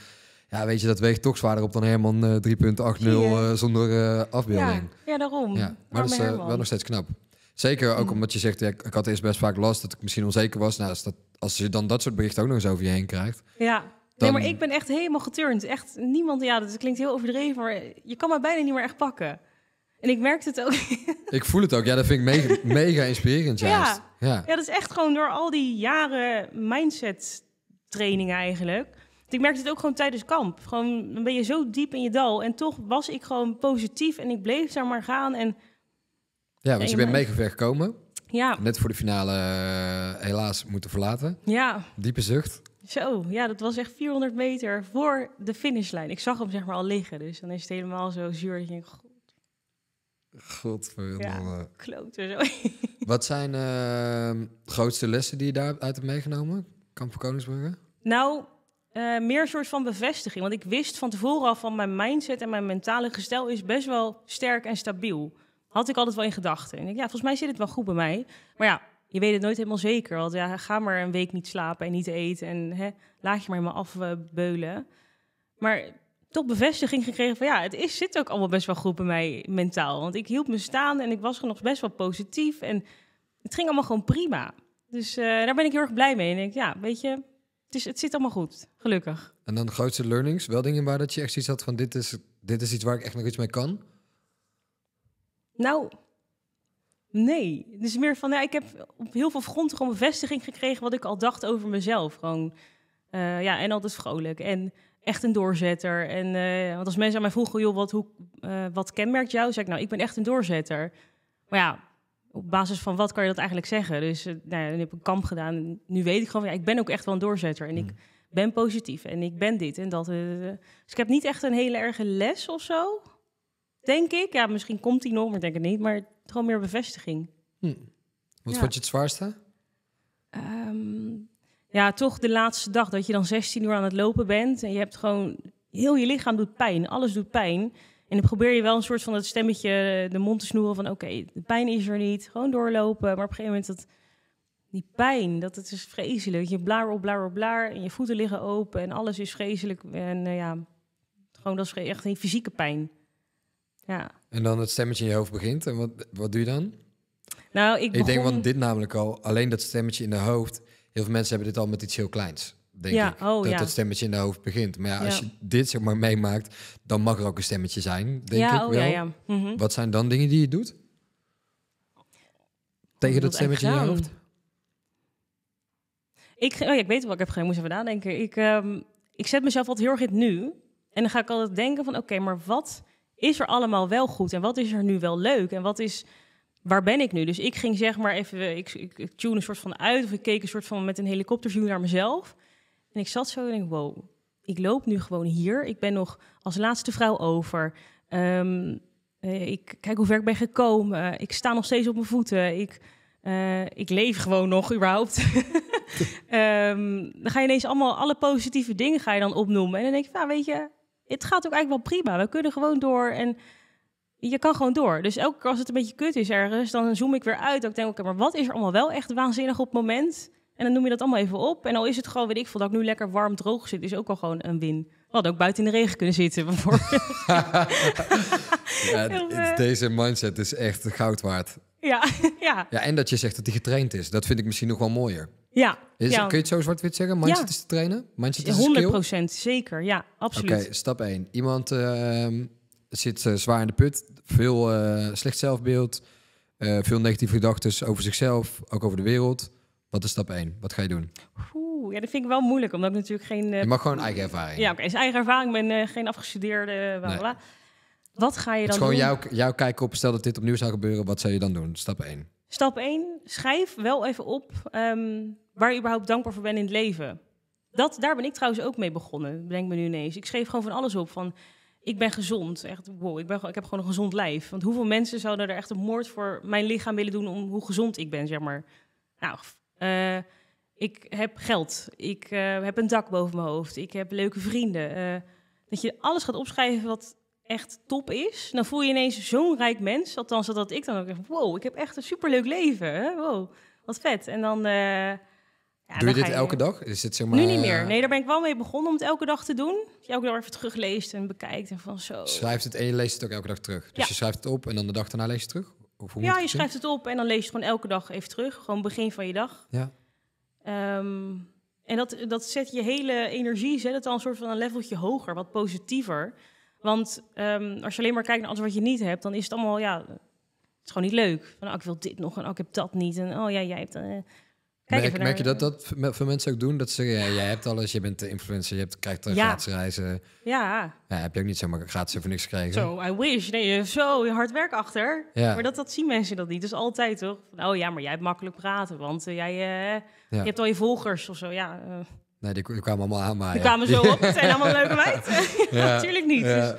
Ja, weet je, dat weegt toch zwaarder op dan Herman uh, eh, 3.80 eh, zonder eh, afbeelding. Ja, daarom. Ja. Maar dat is wel nog steeds knap. Zeker ook mm. omdat je zegt, ik had eerst best vaak last dat ik misschien onzeker was. Nou, als, dat, als je dan dat soort berichten ook nog eens over je heen krijgt. Ja, nee, maar ik ben echt helemaal geturnd. Echt niemand, ja, dat klinkt heel overdreven, maar je kan me bijna niet meer echt pakken. En ik merkte het ook. [LAUGHS] ik voel het ook. Ja, dat vind ik mega, [LAUGHS] inspirerend juist. Ja. ja. Ja. dat is echt gewoon door al die jaren mindset training eigenlijk ik merkte het ook gewoon tijdens kamp. Gewoon, dan ben je zo diep in je dal. En toch was ik gewoon positief en ik bleef daar maar gaan. En, ja, want je bent maar... gekomen. Ja. Net voor de finale eh, helaas moeten verlaten. Ja. Diepe zucht. Zo, ja, dat was echt 400 meter voor de finishlijn. Ik zag hem zeg maar al liggen, dus dan is het helemaal zo zuur. Dat je god. Godverdomme. Ja, klote zo. [LAUGHS] Wat zijn ehm, grootste lessen die je daar uit hebt meegenomen? Kamp van Koningsbrugge? Nou, eh, meer een soort van bevestiging. Want ik wist van tevoren al van mijn mindset en mijn mentale gestel is best wel sterk en stabiel. Had ik altijd wel in gedachten. En ik ja, volgens mij zit het wel goed bij mij. Maar ja, je weet het nooit helemaal zeker. Want ja, ga maar een week niet slapen en niet eten. En hè, laat je maar helemaal afbeulen. Maar toch bevestiging gekregen van ja, het is, zit ook allemaal best wel goed bij mij mentaal. Want ik hield me staan en ik was er nog best wel positief. En het ging allemaal gewoon prima. Dus eh, daar ben ik heel erg blij mee. En ik ja, weet je, het, is, het zit allemaal goed, gelukkig. En dan grootste learnings, wel dingen waar dat je echt iets had van dit is, dit is iets waar ik echt nog iets mee kan? Nou, nee. Het is meer van, ja, ik heb op heel veel fronten gewoon bevestiging gekregen wat ik al dacht over mezelf. Gewoon, eh, ja, en altijd vrolijk en echt een doorzetter. En, eh, want als mensen aan mij vroegen, joh, wat, hoe, eh, wat kenmerkt jou? Zeg ik, nou, ik ben echt een doorzetter. Maar ja, op basis van wat kan je dat eigenlijk zeggen? Dus eh, nou ja, dan heb ik een kamp gedaan. nu weet ik gewoon, ja, ik ben ook echt wel een doorzetter. En ik mm. ben positief en ik ben dit en dat. Eh, eh, dus ik heb niet echt een hele erge les of zo, denk ik. Ja, misschien komt die nog, maar denk ik niet. Maar gewoon meer bevestiging. Hm. Wat vond je het zwaarste? Ehm, ja, toch de laatste dag dat je dan 16 uur aan het lopen bent. En je hebt gewoon, heel je lichaam doet pijn. Alles doet pijn. En dan probeer je wel een soort van dat stemmetje eh, de mond te snoeren van... oké, de pijn is er niet, gewoon doorlopen. Maar op een gegeven moment, dat, die pijn, dat het is vreselijk. Je blaar op blaar op blaar en je voeten liggen open en alles is vreselijk. En eh, ja, gewoon dat is echt een fysieke pijn. Ja. En dan het stemmetje in je hoofd begint en wat, wat doe je dan? Nou, ik, ik denk, want dit namelijk al, alleen dat stemmetje in de hoofd... heel veel mensen hebben dit al met iets heel kleins ja, oh, dat dat stemmetje in de hoofd begint. Maar ja, als je dit zeg maar meemaakt, dan mag er ook een stemmetje zijn, denk ik oh, mhm. Wat zijn dan dingen die je doet? Tegen dat, stemmetje in je hoofd? Ik, oh ja, ik weet wel, ik heb geen moest even nadenken. Ik, ehm, ik zet mezelf altijd heel erg in het nu. En dan ga ik altijd denken van, oké, maar wat is er allemaal wel goed? En wat is er nu wel leuk? En wat is waar ben ik nu? Dus ik ging zeg maar even, ik, ik, ik, tune een soort van uit of ik keek een soort van met een helikopterview naar mezelf. En ik zat zo en denk, wow, ik loop nu gewoon hier. Ik ben nog als laatste vrouw over. Ehm, eh, ik kijk hoe ver ik ben gekomen. Ik sta nog steeds op mijn voeten. Ik, eh, ik leef gewoon nog, überhaupt. [LAUGHS] Ehm, dan ga je ineens allemaal alle positieve dingen ga je dan opnoemen. En dan denk je, nou weet je, het gaat ook eigenlijk wel prima. We kunnen gewoon door en je kan gewoon door. Dus elke keer als het een beetje kut is ergens, dan zoom ik weer uit. Dan denk ik, maar wat is er allemaal wel echt waanzinnig op het moment? En dan noem je dat allemaal even op. En al is het gewoon, weet ik veel, dat ik nu lekker warm droog zit, is ook al gewoon een win. We hadden ook buiten in de regen kunnen zitten, [LAUGHS] bijvoorbeeld. [LAUGHS] ja, eh, deze mindset is echt goud waard. Ja, [LAUGHS] ja. ja, en dat je zegt dat hij getraind is. Dat vind ik misschien nog wel mooier. Ja. Is, Kun je het zo zwart-wit zeggen? Mindset ja. is te trainen? Mindset is 100 procent, zeker. Ja, absoluut. Oké, stap 1. Iemand ehm, zit eh, zwaar in de put. Veel eh, slecht zelfbeeld. veel negatieve gedachten over zichzelf, ook over de wereld. Wat is stap 1? Wat ga je doen? Oeh, ja, dat vind ik wel moeilijk, omdat ik natuurlijk geen... Uh, je mag gewoon eigen ervaring. Ja, oké. is eigen ervaring. Ik ben eh, geen afgestudeerde, bla, bla. Wat ga je dan doen? gewoon jouw, jouw kijk op, stel dat dit opnieuw zou gebeuren, wat zou je dan doen? Stap 1. Stap 1, schrijf wel even op ehm, waar je überhaupt dankbaar voor bent in het leven. Dat, daar ben ik trouwens ook mee begonnen, Denk me nu ineens. Ik schreef gewoon van alles op, van ik ben gezond. Echt, wow, ik, ben, ik heb gewoon een gezond lijf. Want hoeveel mensen zouden er echt een moord voor mijn lichaam willen doen... om hoe gezond ik ben, zeg maar. Nou, eh, ik heb geld. Ik eh, heb een dak boven mijn hoofd. Ik heb leuke vrienden. Eh, dat je alles gaat opschrijven wat echt top is. Dan voel je ineens zo'n rijk mens. Althans, dat ik dan ook Wow, ik heb echt een superleuk leven. Hè? Wow, wat vet. En dan... Ja, Doe je dit elke dag? Is dit Nu niet meer. Nee, daar ben ik wel mee begonnen om het elke dag te doen. Dat je elke dag even terugleest en bekijkt en van zo. Schrijft het en je leest het ook elke dag terug. Dus ja. je schrijft het op en dan de dag daarna lees je het terug? ja, je schrijft het op en dan lees je het gewoon elke dag even terug. Gewoon begin van je dag. Ja. Ehm, en dat, dat zet je hele energie, zet het al een soort van een leveltje hoger, wat positiever. Want ehm, als je alleen maar kijkt naar alles wat je niet hebt, dan is het allemaal, ja, het is gewoon niet leuk. Van, oh, ik wil dit nog en oh, ik heb dat niet. En oh ja, jij hebt... Uh, merk, je dat dat veel mensen ook doen? Dat ze, ja, jij hebt alles, je bent de influencer, je hebt, krijgt ja. gratis reizen. Ja. ja. Heb je ook niet zomaar gratis voor niks gekregen. Zo, I wish. Nee, je zo hard werk achter. Ja. Maar dat, dat zien mensen dat niet. Dus altijd toch? Van, oh ja, maar jij hebt makkelijk praten, want eh, jij eh, je hebt al je volgers of zo. Ja, eh. Nee, die, die, kwamen allemaal aan mij. Die kwamen zo [LAUGHS] op, het zijn allemaal leuke meid. [LAUGHS] [LAUGHS] Natuurlijk niet. Dus,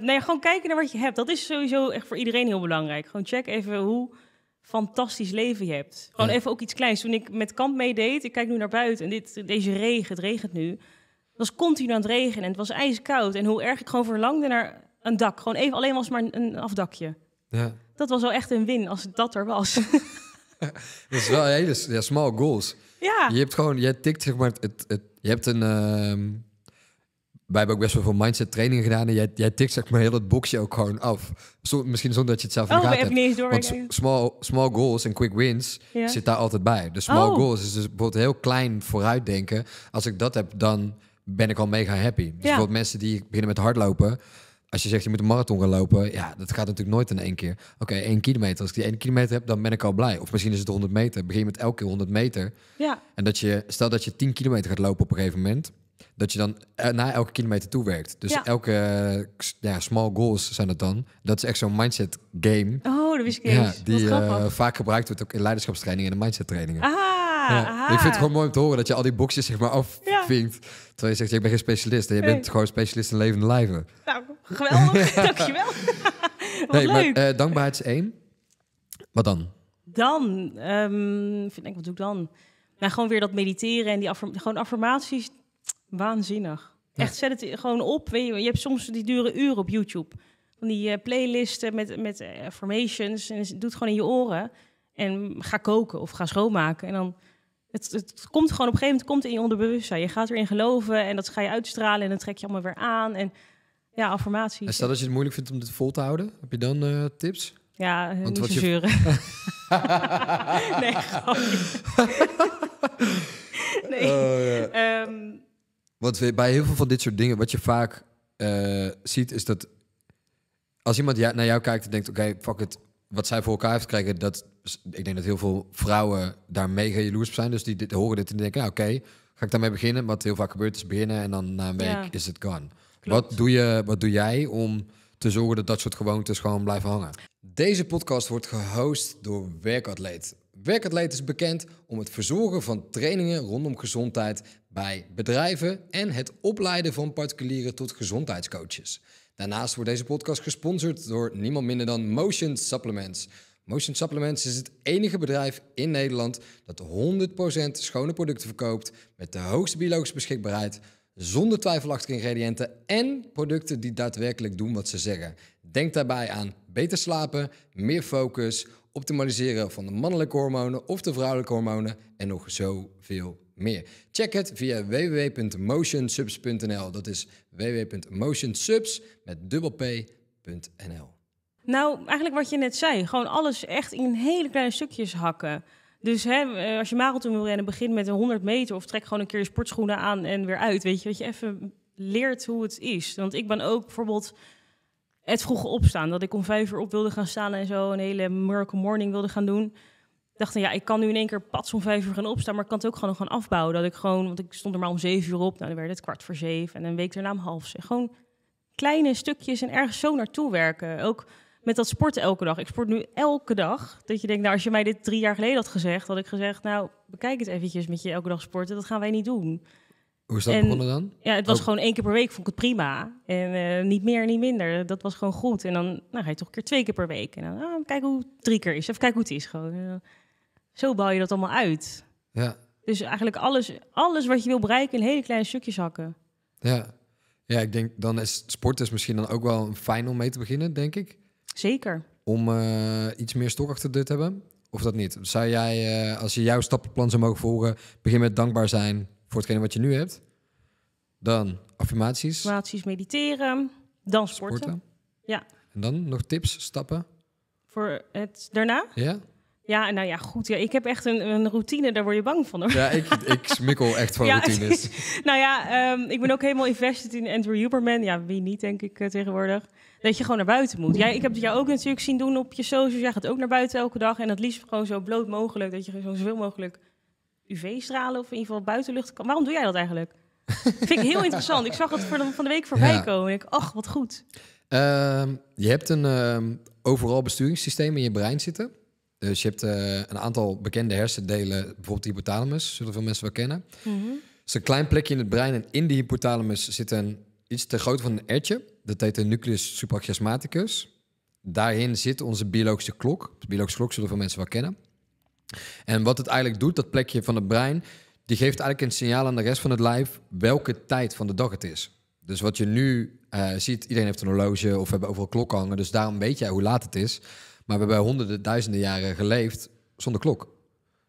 nee, gewoon kijken naar wat je hebt. Dat is sowieso echt voor iedereen heel belangrijk. Gewoon check even hoe fantastisch leven je hebt. Gewoon even ook iets kleins. Toen ik met kamp meedeed, ik kijk nu naar buiten en dit, deze regen, het regent nu. Het was continu aan het regenen en het was ijskoud. En hoe erg ik gewoon verlangde naar een dak. Gewoon even, alleen was maar een, afdakje. Ja. Dat was wel echt een win als dat er was. [LAUGHS] dat is wel hele ja, small goals. Ja. Je hebt gewoon, je tikt zeg maar het, het, je hebt een... Ehm, wij hebben ook best wel veel mindset trainingen gedaan. En jij, jij tikt zeg maar heel het boxje ook gewoon af. Zo, misschien zonder dat je het zelf in oh, small, small goals en quick wins zit daar altijd bij. De small oh. goals is dus bijvoorbeeld heel klein vooruitdenken. Als ik dat heb, dan ben ik al mega happy. Dus bijvoorbeeld mensen die beginnen met hardlopen als je zegt je moet een marathon gaan lopen, ja, dat gaat natuurlijk nooit in één keer. Oké, één kilometer. Als ik die één kilometer heb, dan ben ik al blij. Of misschien is het 100 meter. Begin met elke keer 100 meter. Ja. En dat je, stel dat je 10 kilometer gaat lopen op een gegeven moment dat je dan eh, na elke kilometer toewerkt. Dus elke eh, nou ja, small goals zijn het dan. Dat is echt zo'n mindset game. Oh, de wist die eh, vaak gebruikt wordt ook in leiderschapstrainingen en mindset trainingen. Ah, ah. Ik vind het gewoon mooi om te horen dat je al die boxjes zeg maar afvinkt. Terwijl je zegt, ik ben geen specialist. En je bent gewoon specialist in levende lijven. Nou, geweldig. [LAUGHS] Dankjewel. [LAUGHS] nee, leuk. Maar, uh, dankbaarheid is één. Wat dan? Dan, um, vind ik, wat doe ik dan? Nou, gewoon weer dat mediteren en die gewoon affirmaties Waanzinnig. Echt, zet het gewoon op. Weet je, je hebt soms die dure uren op YouTube. Van die uh, playlisten met, met affirmations. Eh, en doe het gewoon in je oren. En ga koken of ga schoonmaken. En dan... Het, het, komt gewoon op een gegeven moment komt in je onderbewustzijn. Je gaat erin geloven en dat ga je uitstralen en dan trek je allemaal weer aan. En ja, affirmaties. En stel dat je het moeilijk vindt om dit vol te houden, heb je dan eh, tips? Ja, Want niet je... [LAUGHS] nee, gewoon [LAUGHS] nee. Oh, ja. Ehm, want bij heel veel van dit soort dingen, wat je vaak eh, ziet, is dat als iemand naar jou kijkt en denkt: oké, fuck it, wat zij voor elkaar heeft gekregen, dat ik denk dat heel veel vrouwen daarmee mega jaloers op zijn. Dus die dit, horen dit en denken: nou, oké, ga ik daarmee beginnen? Wat heel vaak gebeurt is beginnen en dan na een week is het gone. Wat doe, je, wat doe jij om te zorgen dat dat soort gewoontes gewoon blijven hangen? Deze podcast wordt gehost door Werkatleet. Werkatleet is bekend om het verzorgen van trainingen rondom gezondheid bij bedrijven en het opleiden van particulieren tot gezondheidscoaches. Daarnaast wordt deze podcast gesponsord door niemand minder dan Motion Supplements. Motion Supplements is het enige bedrijf in Nederland dat 100% schone producten verkoopt met de hoogste biologische beschikbaarheid, zonder twijfelachtige ingrediënten en producten die daadwerkelijk doen wat ze zeggen. Denk daarbij aan beter slapen, meer focus, optimaliseren van de mannelijke hormonen of de vrouwelijke hormonen en nog zoveel meer. Check het via www.motionsubs.nl. Dat is www.motionsubs met dubbel p.nl. Nou, eigenlijk wat je net zei, gewoon alles echt in hele kleine stukjes hakken. Dus hè, eh, als je marathon wil rennen, begin met een 100 meter of trek gewoon een keer je sportschoenen aan en weer uit. Weet je, dat je even leert hoe het is. Want ik ben ook bijvoorbeeld het vroeg opstaan. Dat ik om vijf uur op wilde gaan staan en zo een hele miracle morning wilde gaan doen. Ik dacht, nou ja, ik kan nu in één keer pas om vijf uur gaan opstaan, maar ik kan het ook gewoon nog gaan afbouwen. Dat ik gewoon, want ik stond er maar om zeven uur op, nou dan werd het kwart voor zeven en een week daarna om half zeven. Gewoon kleine stukjes en ergens zo naartoe werken. Ook met dat sporten elke dag. Ik sport nu elke dag. Dat je denkt, nou als je mij dit drie jaar geleden had gezegd, had ik gezegd, nou bekijk het eventjes met je elke dag sporten. Dat gaan wij niet doen. Hoe is dat begonnen dan? Ja, het was oh. gewoon één keer per week, vond ik het prima. En eh, niet meer, niet minder. Dat was gewoon goed. En dan nou, ga je toch een keer twee keer per week. En dan ah, kijk hoe het drie keer is. Of kijk hoe het is gewoon. zo bouw je dat allemaal uit. Ja. Dus eigenlijk alles, alles wat je wil bereiken in hele kleine stukjes hakken. Ja. Ja, ik denk dan is sport is misschien dan ook wel fijn om mee te beginnen, denk ik. Zeker. Om eh, iets meer stok achter de te hebben. Of dat niet? Zou jij, eh, als je jouw stappenplan zou mogen volgen, begin met dankbaar zijn, voor hetgene wat je nu hebt. Dan affirmaties. Affirmaties, mediteren. Dan sporten. Ja. En dan nog tips, stappen? Voor het daarna? Ja. Ja, nou ja, goed. Ja, ik heb echt een, een routine, daar word je bang van hoor. Ja, ik, ik smikkel [LAUGHS] echt van routines. [LAUGHS] nou ja, ehm, ik ben ook helemaal invested in Andrew Huberman. Ja, wie niet denk ik eh, tegenwoordig. Dat je gewoon naar buiten moet. Ja, ik heb het jou ook natuurlijk zien doen op je socials. Jij gaat ook naar buiten elke dag. En het liefst gewoon zo bloot mogelijk. Dat je zo zoveel mogelijk UV-stralen of in ieder geval buitenlucht. Waarom doe jij dat eigenlijk? Vind ik heel interessant. Ik zag het voor van de week voorbij komen. Ik, ach, wat goed. Ehm, je hebt een ehm, overal besturingssysteem in je brein zitten. Dus je hebt eh, een aantal bekende hersendelen, bijvoorbeeld de hypothalamus, zullen veel mensen wel kennen. Het mhm. is dus een klein plekje in het brein en in de hypothalamus zit een iets te groot van een ertje. Dat heet de nucleus suprachiasmaticus. Daarin zit onze biologische klok. De biologische klok zullen veel mensen wel kennen. En wat het eigenlijk doet, dat plekje van het brein, die geeft eigenlijk een signaal aan de rest van het lijf welke tijd van de dag het is. Dus wat je nu eh, ziet, iedereen heeft een horloge of hebben overal klokken hangen, dus daarom weet jij hoe laat het is. Maar we hebben honderden, duizenden jaren geleefd zonder klok.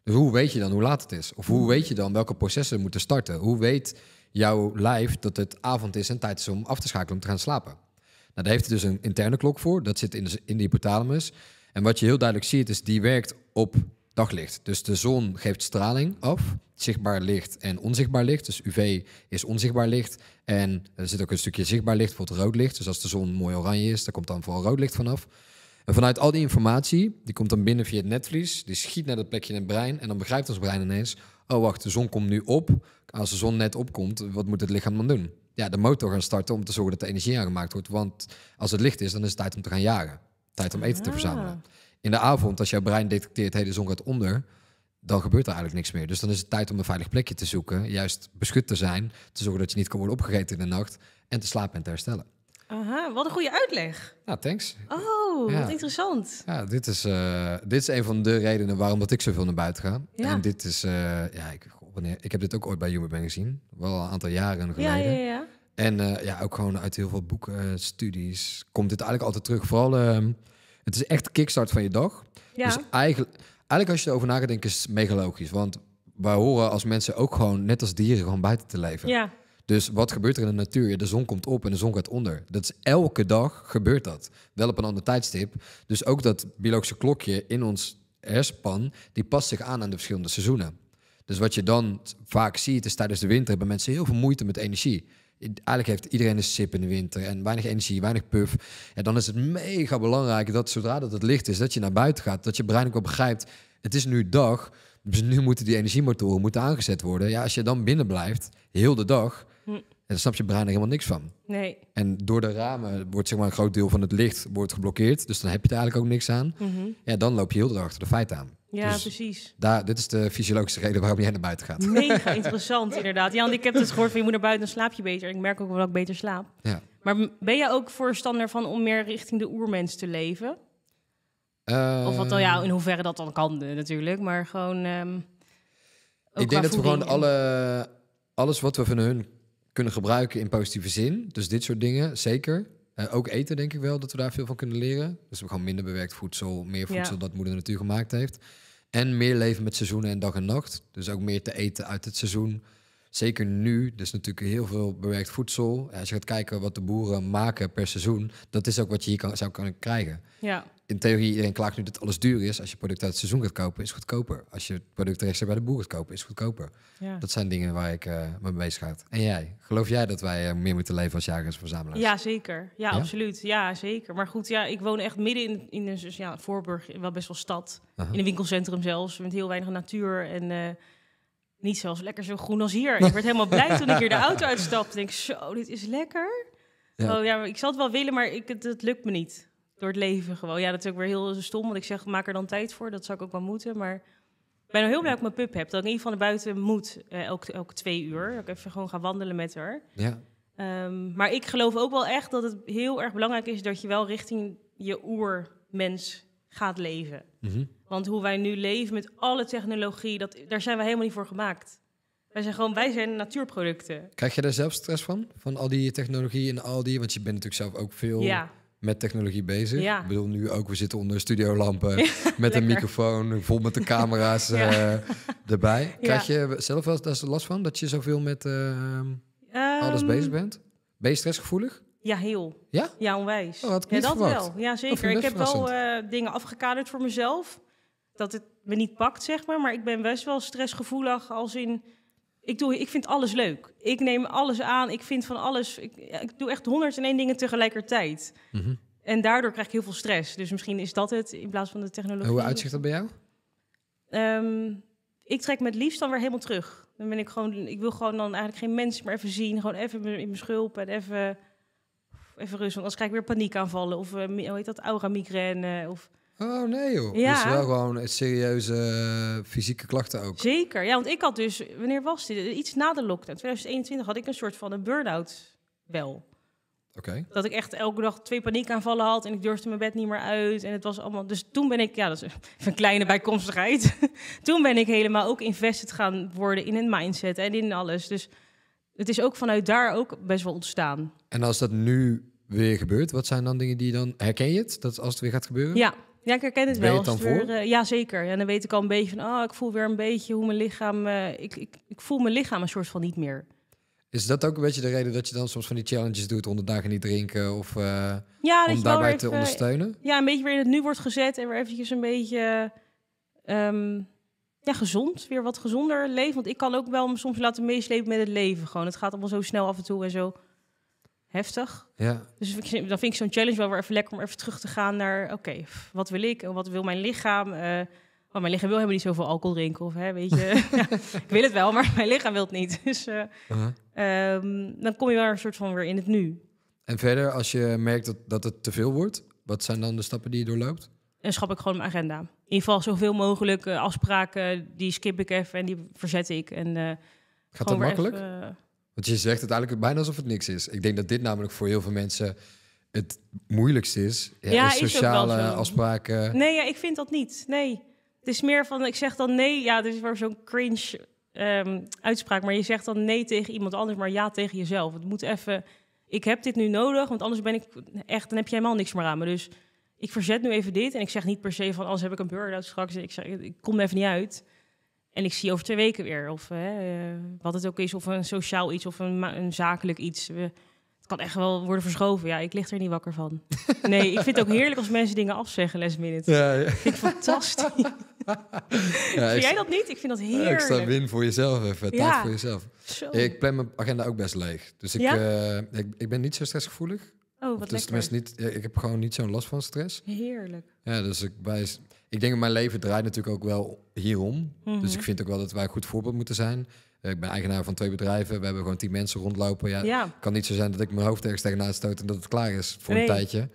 Dus hoe weet je dan hoe laat het is? Of hoe hmm. weet je dan welke processen moeten starten? Hoe weet jouw lijf dat het avond is en tijd is om af te schakelen, om te gaan slapen? Nou, daar heeft het dus een interne klok voor. Dat zit in de, in de hypothalamus. En wat je heel duidelijk ziet, is die werkt op daglicht. Dus de zon geeft straling af, zichtbaar licht en onzichtbaar licht. Dus UV is onzichtbaar licht en er zit ook een stukje zichtbaar licht, bijvoorbeeld rood licht. Dus als de zon mooi oranje is, dan komt dan vooral rood licht vanaf. En vanuit al die informatie, die komt dan binnen via het netvlies, die schiet naar dat plekje in het brein en dan begrijpt ons brein ineens, oh wacht, de zon komt nu op. Als de zon net opkomt, wat moet het lichaam dan doen? Ja, de motor gaan starten om te zorgen dat de energie aangemaakt wordt, want als het licht is, dan is het tijd om te gaan jagen. Tijd om eten te ah. verzamelen in de avond, als jouw brein detecteert, hey, de zon gaat onder, dan gebeurt er eigenlijk niks meer. Dus dan is het tijd om een veilig plekje te zoeken, juist beschut te zijn, te zorgen dat je niet kan worden opgegeten in de nacht en te slapen en te herstellen. Aha, wat een goede uitleg. Nou, thanks. Oh, wat interessant. Ja, dit is, eh, dit is een van de redenen waarom dat ik zoveel naar buiten ga. Ja. En dit is, eh, ja, ik, wanneer, ik heb dit ook ooit bij Human ben gezien. Wel een aantal jaren geleden. Ja, ja, ja. En eh, ja, ook gewoon uit heel veel boeken, studies, komt dit eigenlijk altijd terug. Vooral ehm, het is echt de kickstart van je dag. Ja. Dus eigenlijk, als je erover na denken, is het mega logisch. Want wij horen als mensen ook gewoon, net als dieren, gewoon buiten te leven. Ja. Dus wat gebeurt er in de natuur? De zon komt op en de zon gaat onder. Dat is elke dag gebeurt dat. Wel op een ander tijdstip. Dus ook dat biologische klokje in ons herspan die past zich aan aan de verschillende seizoenen. Dus wat je dan vaak ziet, is tijdens de winter hebben mensen heel veel moeite met energie eigenlijk heeft iedereen een sip in de winter en weinig energie, weinig puff. Ja, dan is het mega belangrijk dat zodra dat het licht is, dat je naar buiten gaat. Dat je brein ook begrijpt, het is nu dag, dus nu moeten die energiemotoren moeten aangezet worden. Ja, als je dan binnen blijft, heel de dag, hm. dan snap je brein er helemaal niks van. Nee. En door de ramen wordt zeg maar een groot deel van het licht wordt geblokkeerd, dus dan heb je er eigenlijk ook niks aan. Mm Ja, dan loop je heel de dag achter de feiten aan. Ja, dus precies. Daar, dit is de fysiologische reden waarom jij naar buiten gaat. Mega [LAUGHS] interessant, inderdaad. Ja, want ik heb het dus gehoord van je moet naar buiten, dan slaap je beter. Ik merk ook wel dat ik beter slaap. Ja. Maar ben jij ook voorstander van om meer richting de oermens te leven? Eh, of wat dan, ja, in hoeverre dat dan kan eh, natuurlijk. Maar gewoon... Ehm, ik denk dat we gewoon alle, alles wat we van hun kunnen gebruiken in positieve zin. Dus dit soort dingen, zeker. Eh, ook eten denk ik wel, dat we daar veel van kunnen leren. Dus we gaan minder bewerkt voedsel, meer voedsel dat moeder natuur gemaakt heeft en meer leven met seizoenen en dag en nacht. Dus ook meer te eten uit het seizoen. Zeker nu, dus natuurlijk heel veel bewerkt voedsel. Als je gaat kijken wat de boeren maken per seizoen, dat is ook wat je hier kan, zou kunnen krijgen. Ja in theorie, iedereen klaagt nu dat alles duur is. Als je product uit het seizoen gaat kopen, is het goedkoper. Als je het product rechtstreeks bij de boer gaat kopen, is het goedkoper. Dat zijn dingen waar ik eh, me mee bezig En jij, geloof jij dat wij eh, meer moeten leven als jagers verzamelaars? Ja, zeker. Ja, absoluut. Ja, zeker. Maar goed, ja, ik woon echt midden in, in een ja, voorburg, wel best wel stad. In een winkelcentrum zelfs, met heel weinig natuur en... Eh, niet zelfs lekker zo groen als hier. [LAUGHS] Ik werd helemaal blij toen ik hier de auto uitstapte. Ik denk, zo, dit is lekker. Oh ja, ik zal het wel willen, maar ik, het lukt me niet door het leven gewoon. Ja, dat is ook weer heel stom, want ik zeg, maak er dan tijd voor. Dat zou ik ook wel moeten, maar... Ik ben heel blij dat ik mijn pup heb. Dat ik in ieder geval naar buiten moet, eh, elke, elke twee uur. Dat ik even gewoon ga wandelen met haar. Ja. Ehm, maar ik geloof ook wel echt dat het heel erg belangrijk is... dat je wel richting je oermens gaat leven. Mm -hmm. Want hoe wij nu leven met alle technologie, dat, daar zijn we helemaal niet voor gemaakt. Wij zijn gewoon, wij zijn natuurproducten. Krijg je daar zelf stress van? Van al die technologie en al die, want je bent natuurlijk zelf ook veel ja met technologie bezig. Ja. Ik bedoel, nu ook, we zitten onder studiolampen [LAUGHS] met een microfoon, vol met de camera's [LAUGHS] eh, erbij. Krijg je zelf wel eens last van dat je zoveel met ehm, ehm, alles bezig bent? Ben je stressgevoelig? Ja, heel. Ja? Ja, onwijs. Oh, had ja, dat wel. Ja, zeker. Ik heb wel eh, dingen afgekaderd voor mezelf. Dat het me niet pakt, zeg maar. Maar ik ben best wel stressgevoelig als in ik, doe, ik vind alles leuk. Ik neem alles aan. Ik vind van alles. Ik, ik doe echt honderd en één dingen tegelijkertijd. Mhm. En daardoor krijg ik heel veel stress. Dus misschien is dat het in plaats van de technologie. hoe uitzicht dat bij jou? Ehm, ik trek me het liefst dan weer helemaal terug. Dan ben ik gewoon, ik wil gewoon dan eigenlijk geen mensen meer even zien. Gewoon even in mijn schulp en even, even rust. Want anders krijg ik weer paniekaanvallen. Of uh, hoe heet dat, aura migraine. Eh, of Oh nee joh. Ja. Dus wel gewoon serieuze eh, fysieke klachten ook. Zeker. Ja, want ik had dus, wanneer was dit? Iets na de lockdown. 2021 had ik een soort van een burn-out wel. Oké. Dat ik echt elke dag twee paniekaanvallen had en ik durfde mijn bed niet meer uit. En het was allemaal. Dus toen ben ik, ja, dat is [LAUGHS] een kleine bijkomstigheid. [LAUGHS] toen ben ik helemaal ook invested gaan worden in een mindset en in alles. Dus het is ook vanuit daar ook best wel ontstaan. En als dat nu weer gebeurt, wat zijn dan dingen die dan. Herken je het dat als het weer gaat gebeuren? Ja, ja, ik herken het wel. Het dan eh, ja, zeker. Ja, dan weet ik al een beetje van, oh, ik voel weer een beetje hoe mijn lichaam... Eh, ik, ik, ik voel mijn lichaam een soort van niet meer. Is dat ook een beetje de reden dat je dan soms van die challenges doet, onder dagen niet drinken of eh, ja, om daarbij te ondersteunen? Ja, een beetje weer in het nu wordt gezet en weer eventjes een beetje ehm, ja, gezond, weer wat gezonder leven. Want ik kan ook wel me soms laten meeslepen met het leven gewoon. Het gaat allemaal zo snel af en toe en zo heftig. Ja. Dus dan vind ik zo'n challenge wel weer even lekker om even terug te gaan naar... oké, wat wil ik? Wat wil mijn lichaam? Uh, mijn lichaam wil helemaal niet zoveel alcohol drinken. Of, hè, weet je, [LAUGHS] [LAUGHS] ik wil het wel, maar mijn lichaam wil het niet. Dus eh, uh-huh. ehm, dan kom je wel een soort van weer in het nu. En verder, als je merkt dat, dat het te veel wordt... wat zijn dan de stappen die je doorloopt? En schap ik gewoon mijn agenda. In ieder geval zoveel mogelijk eh, afspraken, die skip ik even en die verzet ik. En, uh, Gaat dat makkelijk? Want je zegt het eigenlijk bijna alsof het niks is. Ik denk dat dit namelijk voor heel veel mensen het moeilijkste is. Ja, ja sociale afspraken. Nee, ja, ik vind dat niet. Nee. Het is meer van, ik zeg dan nee. Ja, dit is wel zo'n cringe ehm, uitspraak. Maar je zegt dan nee tegen iemand anders, maar ja tegen jezelf. Het moet even, ik heb dit nu nodig, want anders ben ik echt, dan heb je helemaal niks meer aan me. Dus ik verzet nu even dit. En ik zeg niet per se van, anders heb ik een burn-out straks. Ik, zeg, ik kom er even niet uit. En ik zie over twee weken weer. Of eh, wat het ook is, of een sociaal iets of een, een zakelijk iets. het kan echt wel worden verschoven. Ja, ik lig er niet wakker van. [LAUGHS] Nee, ik vind het ook heerlijk als mensen dingen afzeggen, last Ja, ja. Ik vind fantastisch. [LAUGHS] Ja, vind jij dat niet? Ik vind dat heerlijk. Extra win voor jezelf even, tijd voor jezelf. Zo. Ik plan mijn agenda ook best leeg. Dus ik, eh, ik, ben niet zo stressgevoelig. Oh, wat dus lekker. tenminste niet, ik heb gewoon niet zo'n last van stress. Heerlijk. Ja, dus ik bij ik denk dat mijn leven draait natuurlijk ook wel hierom. Dus mhm. ik vind ook wel dat wij een goed voorbeeld moeten zijn. Eh, ik ben eigenaar van twee bedrijven. We hebben gewoon tien mensen rondlopen. Ja, kan niet zo zijn dat ik mijn hoofd ergens tegenaan stoot en dat het klaar is voor een tijdje.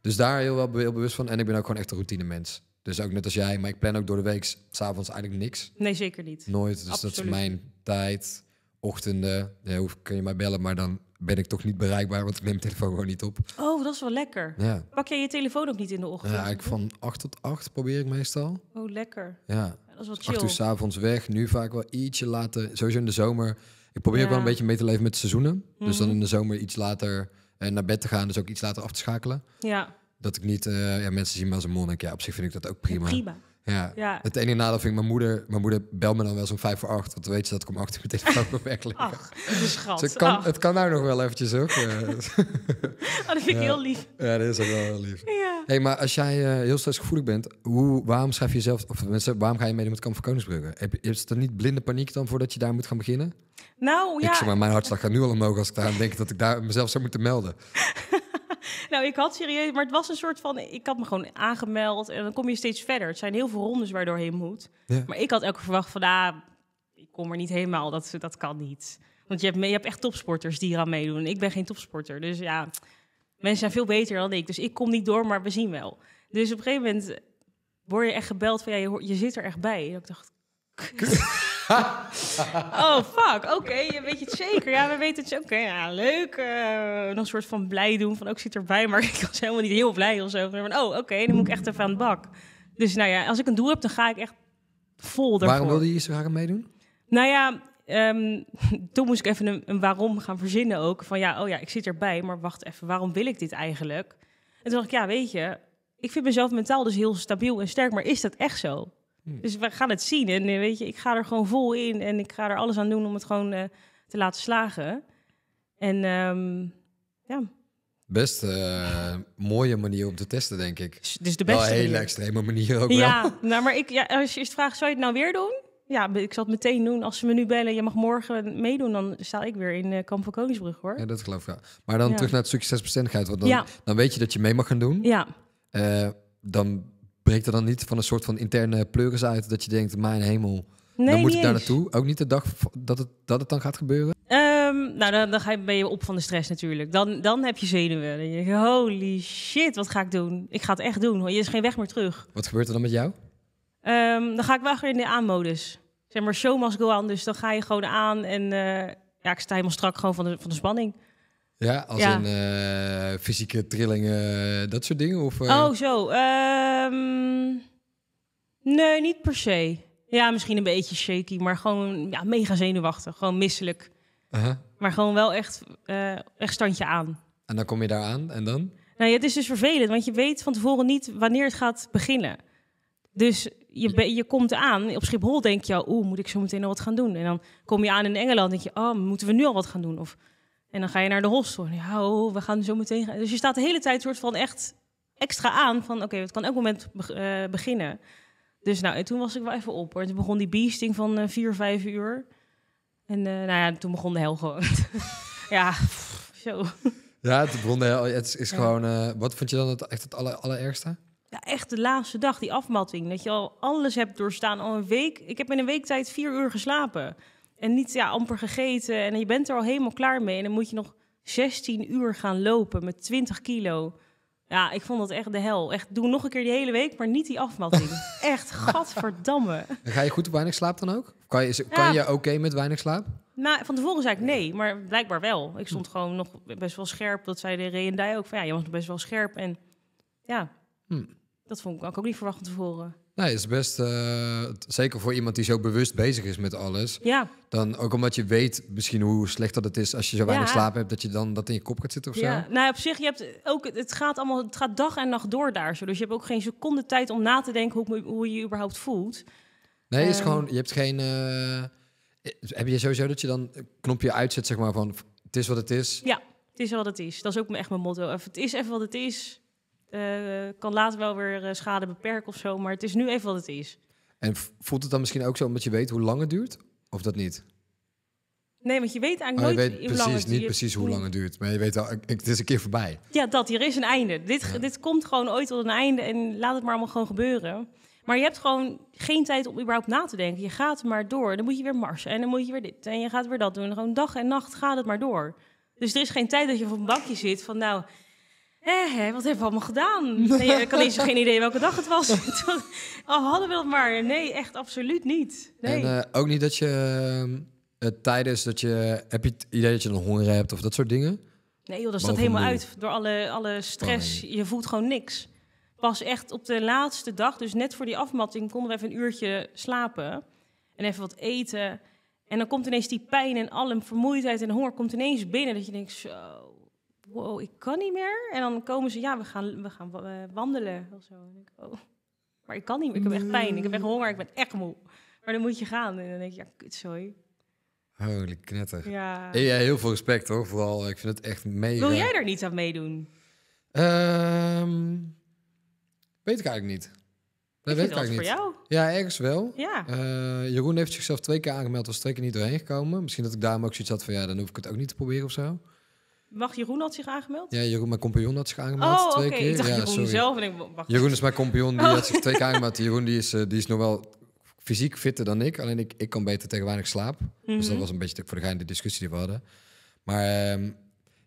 Dus daar heel wel heel bewust van. En ik ben ook gewoon echt een routine mens. Dus ook net als jij, maar ik plan ook door de week s'avonds eigenlijk niks. Nee, zeker niet. Nooit. Dus dat is mijn tijd ochtenden ja, hoef, kun je mij bellen, maar dan ben ik toch niet bereikbaar, want ik neem de telefoon gewoon niet op. Oh, dat is wel lekker. Ja. Pak jij je telefoon ook niet in de ochtend? Ja, ik van 8 tot 8 probeer ik meestal. Oh, lekker. Ja. dat is wat chill. 8 uur s'avonds weg, nu vaak wel ietsje later. Sowieso in de zomer. Ik probeer ja. wel een beetje mee te leven met seizoenen. Dus dan mhm. in de zomer iets later eh, naar bed te gaan, dus ook iets later af te schakelen. Ja. Dat ik niet, eh, ja, mensen zien me als een monnik. Ja, op zich vind ik dat ook prima. prima. Ja. Het ene nadeel vind ik mijn moeder. Mijn moeder belt me dan wel zo'n vijf voor acht. Want dan weet ze dat ik om acht uur ook telefoon op weg Ach, dus schat. Dus het, kan, het kan daar nog wel eventjes ook. [LAUGHS] Oh, dat vind ik heel lief. Ja, dat is ook wel heel lief. Hey, maar als jij eh, heel stressgevoelig bent, hoe, waarom schrijf je jezelf... Of mensen, waarom ga je mee met Kamp van Koningsbrugge? Heb, is er niet blinde paniek dan voordat je daar moet gaan beginnen? Nou, ja. Ik zeg maar, mijn hartslag gaat nu al omhoog als ik daar aan denk dat ik daar mezelf zou moeten melden. [LAUGHS] [LAUGHS] nou, ik had serieus, maar het was een soort van, ik had me gewoon aangemeld en dan kom je steeds verder. Het zijn heel veel rondes waardoor je moet. Maar ik had elke verwacht van, ah, ik kom er niet helemaal, dat, dat kan niet. Want je hebt, je hebt echt topsporters die eraan meedoen. Ik ben geen topsporter, dus ja, mensen zijn veel beter dan ik. Dus ik kom niet door, maar we zien wel. Dus op een gegeven moment word je echt gebeld van, ja, je, je zit er echt bij. En ik dacht, [LAUGHS] [LAUGHS] oh, fuck. Oké, okay, je weet het zeker. Ja, we weten het. zeker. Ja, leuk. Eh, nog een soort van blij doen. Van ook oh, zit erbij, [LAUGHS] maar ik was helemaal niet heel blij of zo. Maar oh, oké, dan moet ik echt even aan de bak. Dus nou ja, als ik een doel heb, dan ga ik echt vol ervoor. Waarom wilde je zo graag meedoen? Nou ja, ehm, [LAUGHS] toen moest ik even een, een, waarom gaan verzinnen ook. Van ja, oh ja, ik zit erbij, maar wacht even, waarom wil ik dit eigenlijk? En toen dacht ik, ja, weet je, ik vind mezelf mentaal dus heel stabiel en sterk, maar is dat echt zo? Hmm. Dus we gaan het zien. En eh, weet je, ik ga er gewoon vol in. En ik ga er alles aan doen om het gewoon eh, te laten slagen. En ehm, ja. Best uh, mooie manier om te testen, denk ik. Dus, dus de beste. Wel een hele extreme manier ook ja, wel. Nou, maar ik, ja, als je eerst vraagt, zou je het nou weer doen? Ja, ik zal het meteen doen. Als ze me nu bellen, je mag morgen meedoen, dan sta ik weer in uh, Kamp van Koningsbrug, hoor. Ja, dat geloof ik wel. Maar dan terug naar het stukje 6%igheid. Want dan, dan weet je dat je mee mag gaan doen. Ja. dan breekt er dan niet van een soort van interne pleuris uit dat je denkt, mijn hemel, nee, dan moet ik daar naartoe? Ook niet de dag dat het, dat het dan gaat gebeuren? Ehm, nou, dan, dan ga je, ben je op van de stress natuurlijk. Dan, dan heb je zenuwen. en denk je, holy shit, wat ga ik doen? Ik ga het echt doen. Je is geen weg meer terug. Wat gebeurt er dan met jou? Ehm, dan ga ik wel weer in de aanmodus. Zeg maar, show must Dus dan ga je gewoon aan en eh, ja, ik sta helemaal strak gewoon van de, van de spanning. Ja, als een eh, fysieke trillingen, dat soort dingen? Of, eh? Oh, zo. Ehm, nee, niet per se. Ja, misschien een beetje shaky, maar gewoon ja, mega zenuwachtig. Gewoon misselijk. Maar gewoon wel echt, eh, echt standje aan. En dan kom je daar aan en dan? Nou, ja, het is dus vervelend, want je weet van tevoren niet wanneer het gaat beginnen. Dus je, je komt aan, op Schiphol denk je al, oeh, moet ik zo meteen al wat gaan doen? En dan kom je aan in Engeland en denk je, oh, moeten we nu al wat gaan doen? Of en dan ga je naar de hostel. Ja, oh, we gaan zo meteen. Gaan. Dus je staat de hele tijd soort van echt extra aan van oké, het kan elk moment eh, beginnen. Dus nou, en toen was ik wel even op hoor. Toen begon die beasting van uh, vier, vijf uur. En eh, nou ja, toen begon de hel gewoon. [LAUGHS] ja, zo. Ja, het begon de hel. Het is, gewoon... wat vond je dan het, echt het aller, allerergste? Ja, echt de laatste dag, die afmatting. Dat je al alles hebt doorstaan, al een week. Ik heb in een week tijd vier uur geslapen. En niet ja, amper gegeten. En je bent er al helemaal klaar mee. En dan moet je nog 16 uur gaan lopen met 20 kilo. Ja, ik vond dat echt de hel. Echt, doe nog een keer die hele week, maar niet die afmatting. [LAUGHS] echt, gadverdamme. En ga je goed op weinig slaap dan ook? Kan je, kan je oké met weinig slaap? Nou, van tevoren zei ik nee, maar blijkbaar wel. Ik stond hm. gewoon nog best wel scherp. Dat zei de Reendij ook van, ja, je was nog best wel scherp. En ja, hm. dat vond ik ook niet verwacht van tevoren. Nee, is best, eh, zeker voor iemand die zo bewust bezig is met alles. Ja. Dan ook omdat je weet misschien hoe slecht dat het is als je zo weinig slaap hebt, dat je dan dat in je kop gaat zitten of zo. Ja. Nou, op zich, je hebt ook, het gaat allemaal, het gaat dag en nacht door daar zo. Dus je hebt ook geen seconde tijd om na te denken hoe, hoe je je überhaupt voelt. Nee, is ehm. gewoon, je hebt geen, eh, heb je sowieso dat je dan een knopje uitzet, zeg maar, van het is wat het is. Ja, het is wat het is. Dat is ook echt mijn motto. Of het is even wat het is. Eh, kan later wel weer eh, schade beperken of zo. Maar het is nu even wat het is. En voelt het dan misschien ook zo omdat je weet hoe lang het duurt? Of dat niet? Nee, want je weet eigenlijk oh, nooit weet hoe lang het niet precies hoe lang het duurt, maar je weet wel, het is een keer voorbij. Ja, dat hier is een einde. Dit, dit komt gewoon ooit tot een einde en laat het maar allemaal gewoon gebeuren. Maar je hebt gewoon geen tijd om überhaupt na te denken. Je gaat maar door. Dan moet je weer marsen en dan moet je weer dit en je gaat weer dat doen. Gewoon dag en nacht gaat het maar door. Dus er is geen tijd dat je op een bankje zit van nou, eh, wat hebben we allemaal gedaan? [LAUGHS] Nee, ik had eens geen idee welke dag het was. [LAUGHS] Al hadden we dat maar. Nee, echt absoluut niet. Nee. En eh, ook niet dat je uh, ehm, tijdens dat je... Heb je het idee dat je dan honger hebt of dat soort dingen? Nee joh, dat staat helemaal uit door alle, alle stress. Je voelt gewoon niks. Pas echt op de laatste dag, dus net voor die afmatting... konden we even een uurtje slapen en even wat eten. En dan komt ineens die pijn en alle vermoeidheid en honger komt ineens binnen. Dat je denkt, zo, wow, ik kan niet meer. En dan komen ze, ja, we gaan, we gaan eh, wandelen of zo. En ik, oh, maar ik kan niet meer. Ik heb echt pijn. Ik heb echt honger. Ik ben echt moe. Maar dan moet je gaan. En dan denk je, ja, kut, sorry. Holy knetter. Ja. Eh, ja. heel veel respect hoor. Vooral, eh, ik vind het echt mega... Wil jij er niet aan meedoen? Ehm, weet ik eigenlijk niet. Dat weet ik eigenlijk niet. Jou. Ja, ergens wel. Ja. Jeroen heeft zichzelf twee keer aangemeld, was twee keer niet doorheen gekomen. Misschien dat ik daarom ook zoiets had van ja, dan hoef ik het ook niet te proberen of zo. Mag Jeroen had zich aangemeld? Ja, Jeroen, mijn compagnon had zich aangemeld oh, twee keer. ja, Jeroen Jeroen is mijn compagnon, die oh. had zich twee keer aangemeld. [LAUGHS] Jeroen die is, eh, die is nog wel fysiek fitter dan ik. Alleen ik, ik kan beter tegen ik slaap. Dus dat mhm. was een beetje voor de gein discussie die we hadden. Maar ehm,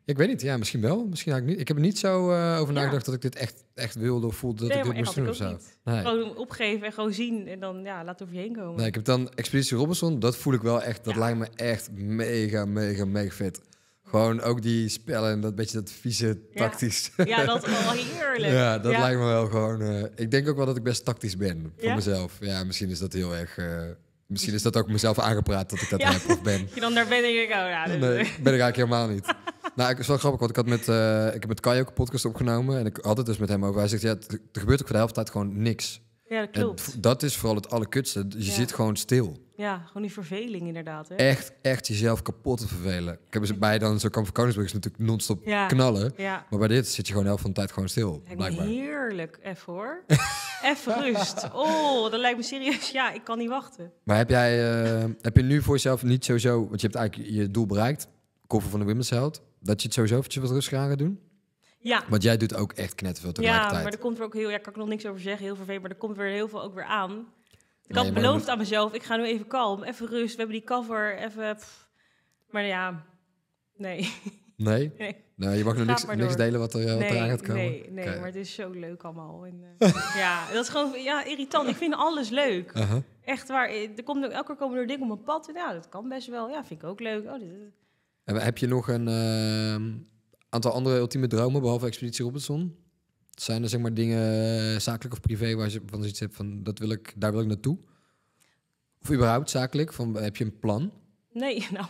ik weet niet. Ja, misschien wel. Misschien eigenlijk niet. Ik heb er niet zo eh, over nagedacht dat ik dit echt, echt wilde of voelde dat ik dit moest doen zo. Nee. Gewoon opgeven en gewoon zien en dan ja, laat over je heen komen. Nee, ik heb dan Expeditie Robinson. Dat voel ik wel echt. Dat lijkt me echt mega, mega, mega fit. Gewoon ook die spellen en dat beetje dat vieze tactisch. Ja, dat is wel heerlijk. [LAUGHS] ja, dat lijkt me wel gewoon... Eh, ik denk ook wel dat ik best tactisch ben voor mezelf. Ja, misschien is dat heel erg... Eh, misschien is dat ook mezelf aangepraat dat ik dat heb of ben. [LAUGHS] dan daar ben ik ook Nee, ben ik eigenlijk helemaal niet. [LAUGHS] nou, ik was wel grappig, want ik, had met, eh, ik heb met Kai ook een podcast opgenomen. En ik had het dus met hem over. Hij zegt, ja, er gebeurt ook voor de helft tijd gewoon niks. Ja, dat klopt. En dat is vooral het allerkutste. Je zit gewoon stil. Ja, gewoon die verveling inderdaad. Hè? Echt, echt jezelf kapot te vervelen. Ik heb ze bij dan zo kamp van Koningsbrug is natuurlijk non-stop knallen. Maar bij dit zit je gewoon de helft van de tijd gewoon stil. Blijkbaar. Heerlijk, even hoor. [LAUGHS] even rust. Oh, dat lijkt me serieus. Ja, ik kan niet wachten. Maar heb jij eh, heb je nu voor jezelf niet sowieso, want je hebt eigenlijk je doel bereikt, koffer van de Women's dat je het sowieso eventjes wat rustiger aan gaat doen? Ja. Want jij doet ook echt knetterveel tegelijkertijd. Ja, maar er komt er ook heel... Ja, kan ik nog niks over zeggen, heel vervelend Maar er komt weer heel veel ook weer aan. Ik had beloofd aan mezelf, ik ga nu even kalm, even rust, we hebben die cover, even... Maar ja, nee. [LAUGHS] Nee? nee. Nou, je mag nog niks, niks delen wat er, eh, nee, aan gaat komen? Nee, nee maar het is zo leuk allemaal. En, eh, [LAUGHS] ja, dat is gewoon ja, irritant. Ik vind alles leuk. Uh-huh. Echt waar. Eh, er komt, elke keer komen er dingen op mijn pad. En, ja, dat kan best wel. Ja, vind ik ook leuk. Oh, dit, heb je nog een ehm, aantal andere ultieme dromen, behalve Expeditie Robinson? Zijn er zeg maar dingen, eh, zakelijk of privé, waar je van zoiets hebt van dat wil ik, daar wil ik naartoe? Of überhaupt zakelijk? Van, heb je een plan? Nee, [LAUGHS] nou.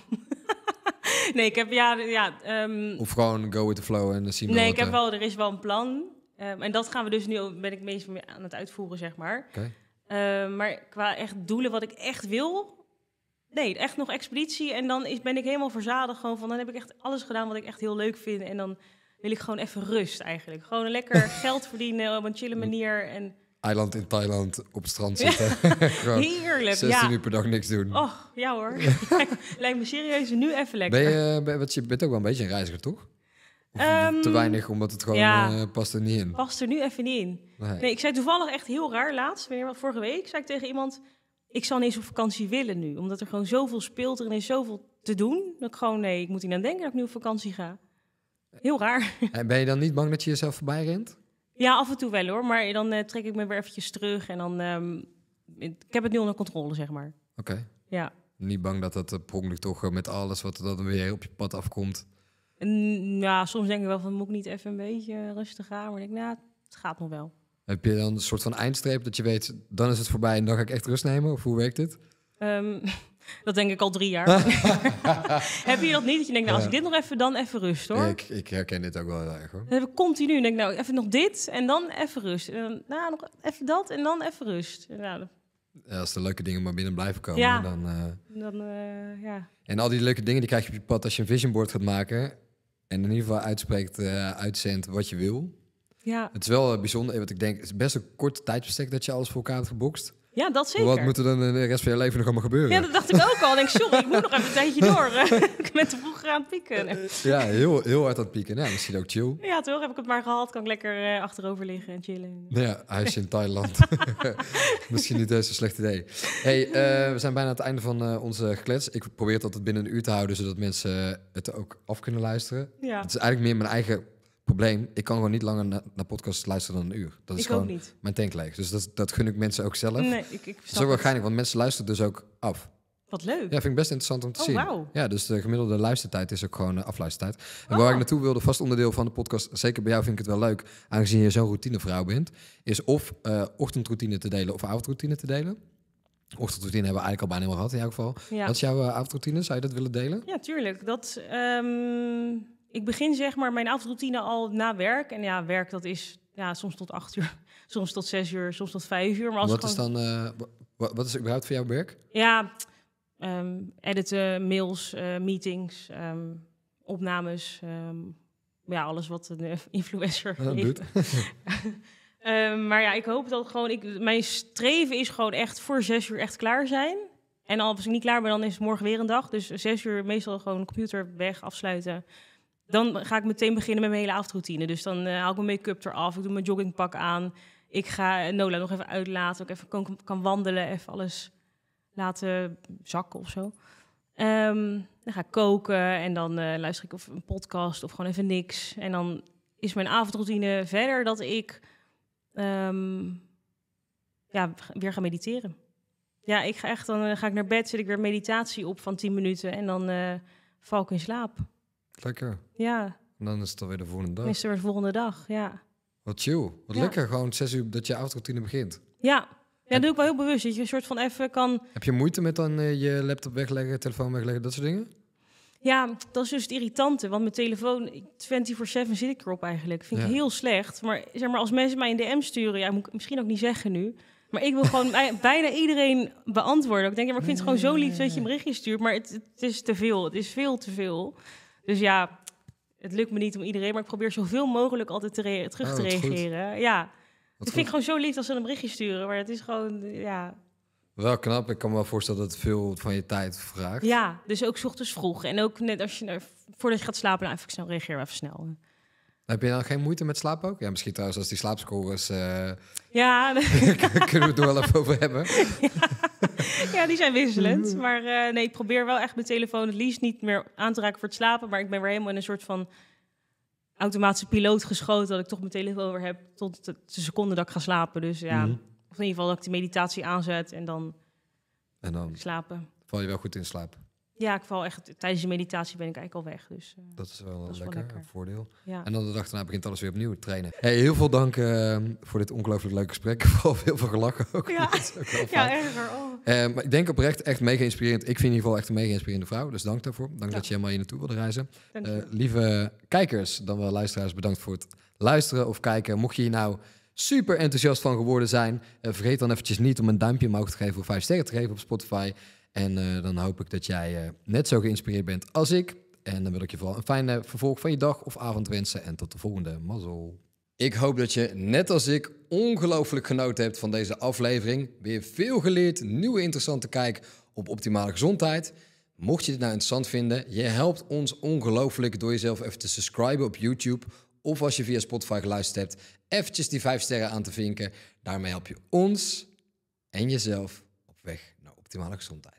[LAUGHS] nee, ik heb ja. ja ehm, Of gewoon go with the flow en zien Nee, ik heb eh, wel, er is wel een plan. Ehm, en dat gaan we dus nu, ben ik mee aan het uitvoeren, zeg maar. Okay. Ehm, maar qua echt doelen, wat ik echt wil. Nee, echt nog expeditie. En dan is, ben ik helemaal verzadigd gewoon van. Dan heb ik echt alles gedaan wat ik echt heel leuk vind. En dan wil ik gewoon even rust eigenlijk. Gewoon lekker [LAUGHS] geld verdienen op een chille manier. En... Eiland in Thailand op het strand [LAUGHS] zitten. Ja. [LAUGHS] Heerlijk. 16 ja. uur per dag niks doen. Oh, ja hoor. Lijkt me serieus nu even lekker. Ben je, wat, je bent ook wel een beetje een reiziger, toch? Ehm, te weinig, omdat het gewoon eh, past er niet in. Past er nu even niet in. Nee. ik zei toevallig echt heel raar laatst, wanneer, vorige week, zei ik tegen iemand... ik zou niet eens op vakantie willen nu, omdat er gewoon zoveel speelt, er is zoveel te doen. Dat ik gewoon, nee, ik moet hier aan denken dat ik nu op vakantie ga. Heel raar. Eh, ben je dan niet bang dat je jezelf voorbij rent? Ja, af en toe wel hoor. Maar dan eh, trek ik me weer eventjes terug en dan... Um, ik heb het nu onder controle, zeg maar. Oké. Ja. Niet bang dat dat eh, per toch met alles wat er dan weer op je pad afkomt... En, ja, soms denk ik wel van, moet ik niet even een beetje rustig gaan? Maar ik denk nou, het gaat nog wel. Heb je dan een soort van eindstreep dat je weet, dan is het voorbij en dan ga ik echt rust nemen? Of hoe werkt het? [LAUGHS] Dat denk ik al drie jaar. [LAUGHS] [LAUGHS] heb je dat niet? Dat je denkt, nou, als ik dit nog even, dan even rust hoor. Ik, ik herken dit ook wel heel erg hoor. Dan heb ik continu. Denk, nou, even nog dit en dan even rust. En dan, nou, nog even dat en dan even rust. Nou, ja, als de leuke dingen maar binnen blijven komen, dan... Eh, dan eh, ja. En al die leuke dingen die krijg je op je pad als je een vision board gaat maken. En in ieder geval uitspreekt, eh, uitzendt wat je wil. Ja. Het is wel bijzonder, want ik denk, het is best een korte tijdsbestek dat je alles voor elkaar hebt gebokst. Ja, dat zeker. Wat moet er dan in de rest van je leven nog allemaal gebeuren? Ja, dat dacht ik ook al. Ik denk, sorry, ik moet nog even een tijdje door. [LAUGHS] ik ben te vroeg aan het pieken. ja, heel, heel hard aan het pieken. Ja, nou, misschien ook chill. Ja, toch? Heb ik het maar gehad. Kan ik lekker eh, achterover liggen en chillen. Ja, huisje in Thailand. [LAUGHS] misschien niet eens een slecht idee. hey, eh, we zijn bijna aan het einde van uh, onze geklets. Ik probeer dat het binnen een uur te houden, zodat mensen het ook af kunnen luisteren. Ja. Het is eigenlijk meer mijn eigen probleem, ik kan gewoon niet langer naar podcasts luisteren dan een uur. Dat is gewoon niet. mijn tank leeg. Dus dat, dat gun ik mensen ook zelf. Nee, ik, ik dat is ook wel want mensen luisteren dus ook af. Wat leuk. Ja, vind ik best interessant om te oh, zien. Ja, dus de gemiddelde luistertijd is ook gewoon eh, afluistertijd. En waar oh. ik naartoe wilde, vast onderdeel van de podcast, zeker bij jou vind ik het wel leuk, aangezien je zo'n routinevrouw bent, is of eh, ochtendroutine te delen of avondroutine te delen. Ochtendroutine hebben we eigenlijk al bijna helemaal gehad in jouw geval. Ja. is jouw eh, avondroutine? Zou je dat willen delen? Ja, tuurlijk. Dat, um, ik begin zeg maar mijn avondroutine al na werk. En ja, werk dat is ja, soms tot acht uur, [LAUGHS] soms tot zes uur, soms tot vijf uur. Maar als wat is dan, eh, wat, is überhaupt voor jouw werk? Ja, ehm, editen, mails, eh, meetings, ehm, opnames. Ehm, ja, alles wat een eh, [LAUGHS] influencer heeft. doet. [LAUGHS] maar ja, ik hoop dat gewoon, ik, mijn streven is gewoon echt voor zes uur echt klaar zijn. En als ik niet klaar ben, dan is het morgen weer een dag. Dus zes uur meestal gewoon computer weg, afsluiten dan ga ik meteen beginnen met mijn hele avondroutine. Dus dan eh, haal ik mijn make-up eraf, ik doe mijn joggingpak aan. Ik ga eh, Nola nog even uitlaten, ook even kan, kan wandelen, even alles laten zakken of zo. Ehm, dan ga ik koken en dan eh, luister ik of een podcast of gewoon even niks. En dan is mijn avondroutine verder dat ik ehm, ja, weer ga mediteren. Ja, ik ga echt, dan ga ik naar bed, zet ik weer meditatie op van 10 minuten en dan val ik in slaap. Lekker. Ja. En dan is het alweer de volgende dag. is het weer de volgende dag, ja. Wat chill. Wat lekker, gewoon zes uur dat je avondroutine begint. Ja. Ja, dat doe ik wel heel bewust. Dat je een soort van even kan... Heb je moeite met dan eh, je laptop wegleggen, telefoon wegleggen, dat soort dingen? Ja, dat is dus het irritante. Want mijn telefoon, 24-7 zit ik erop eigenlijk. Vind ik heel slecht. Maar, zeg maar als mensen mij een DM sturen, ja, moet ik misschien ook niet zeggen nu. Maar ik wil gewoon [LAUGHS] bijna iedereen beantwoorden. Ik denk, maar ik vind het gewoon zo lief dat je een berichtje stuurt. Maar het, het is te veel. Het is veel te veel. Dus ja, het lukt me niet om iedereen, maar ik probeer zoveel mogelijk altijd te terug ah, te reageren. Ja, dat, vind ik gewoon zo lief als ze een berichtje sturen, maar het is gewoon, ja, wel knap. Ik kan me wel voorstellen dat het veel van je tijd vraagt. Ja, dus ook ochtends vroeg. En ook net als je voor je gaat slapen, nou, even snel reageer even snel. Heb je dan geen moeite met slapen ook? Ja, misschien trouwens als die slaapscores... Uh, eh, ja. [LAUGHS] kunnen we het er wel even over hebben. [LAUGHS] ja. die zijn wisselend. Mm. Maar eh, nee, ik probeer wel echt mijn telefoon het liefst niet meer aan te raken voor het slapen. Maar ik ben weer helemaal in een soort van automatische piloot geschoten... dat ik toch mijn telefoon weer heb tot de, seconde dat ik ga slapen. Dus ja, mhm. of in ieder geval dat ik de meditatie aanzet en dan, en dan slapen. Val je wel goed in slaap? Ja, ik val echt tijdens je meditatie ben ik eigenlijk al weg. Dus, eh, dat is wel, dat lekker, voordeel. En dan de dag daarna begint alles weer opnieuw te trainen. heel veel dank ehm, voor dit ongelooflijk leuke gesprek. Vooral [LAUGHS] heel veel gelachen ook. Ja, [LAUGHS] ook ja oh. ehm, maar ik denk oprecht echt mega inspirerend. Ik vind in ieder geval echt een mega inspirerende vrouw. Dus dank daarvoor. Dank dat je helemaal hier naartoe wilde reizen. Eh, lieve kijkers, dan wel luisteraars, bedankt voor het luisteren of kijken. Mocht je hier nou super enthousiast van geworden zijn, eh, vergeet dan eventjes niet om een duimpje omhoog te geven of vijf sterren te geven op Spotify. En eh, dan hoop ik dat jij eh, net zo geïnspireerd bent als ik. En dan wil ik je vooral een fijne vervolg van je dag of avond wensen. En tot de volgende. Mazzel. Ik hoop dat je, net als ik, ongelooflijk genoten hebt van deze aflevering. Weer veel geleerd, nieuwe interessante kijk op optimale gezondheid. Mocht je dit nou interessant vinden, je helpt ons ongelooflijk door jezelf even te subscriben op YouTube. Of als je via Spotify geluisterd hebt, eventjes die vijf sterren aan te vinken. Daarmee help je ons en jezelf op weg naar optimale gezondheid.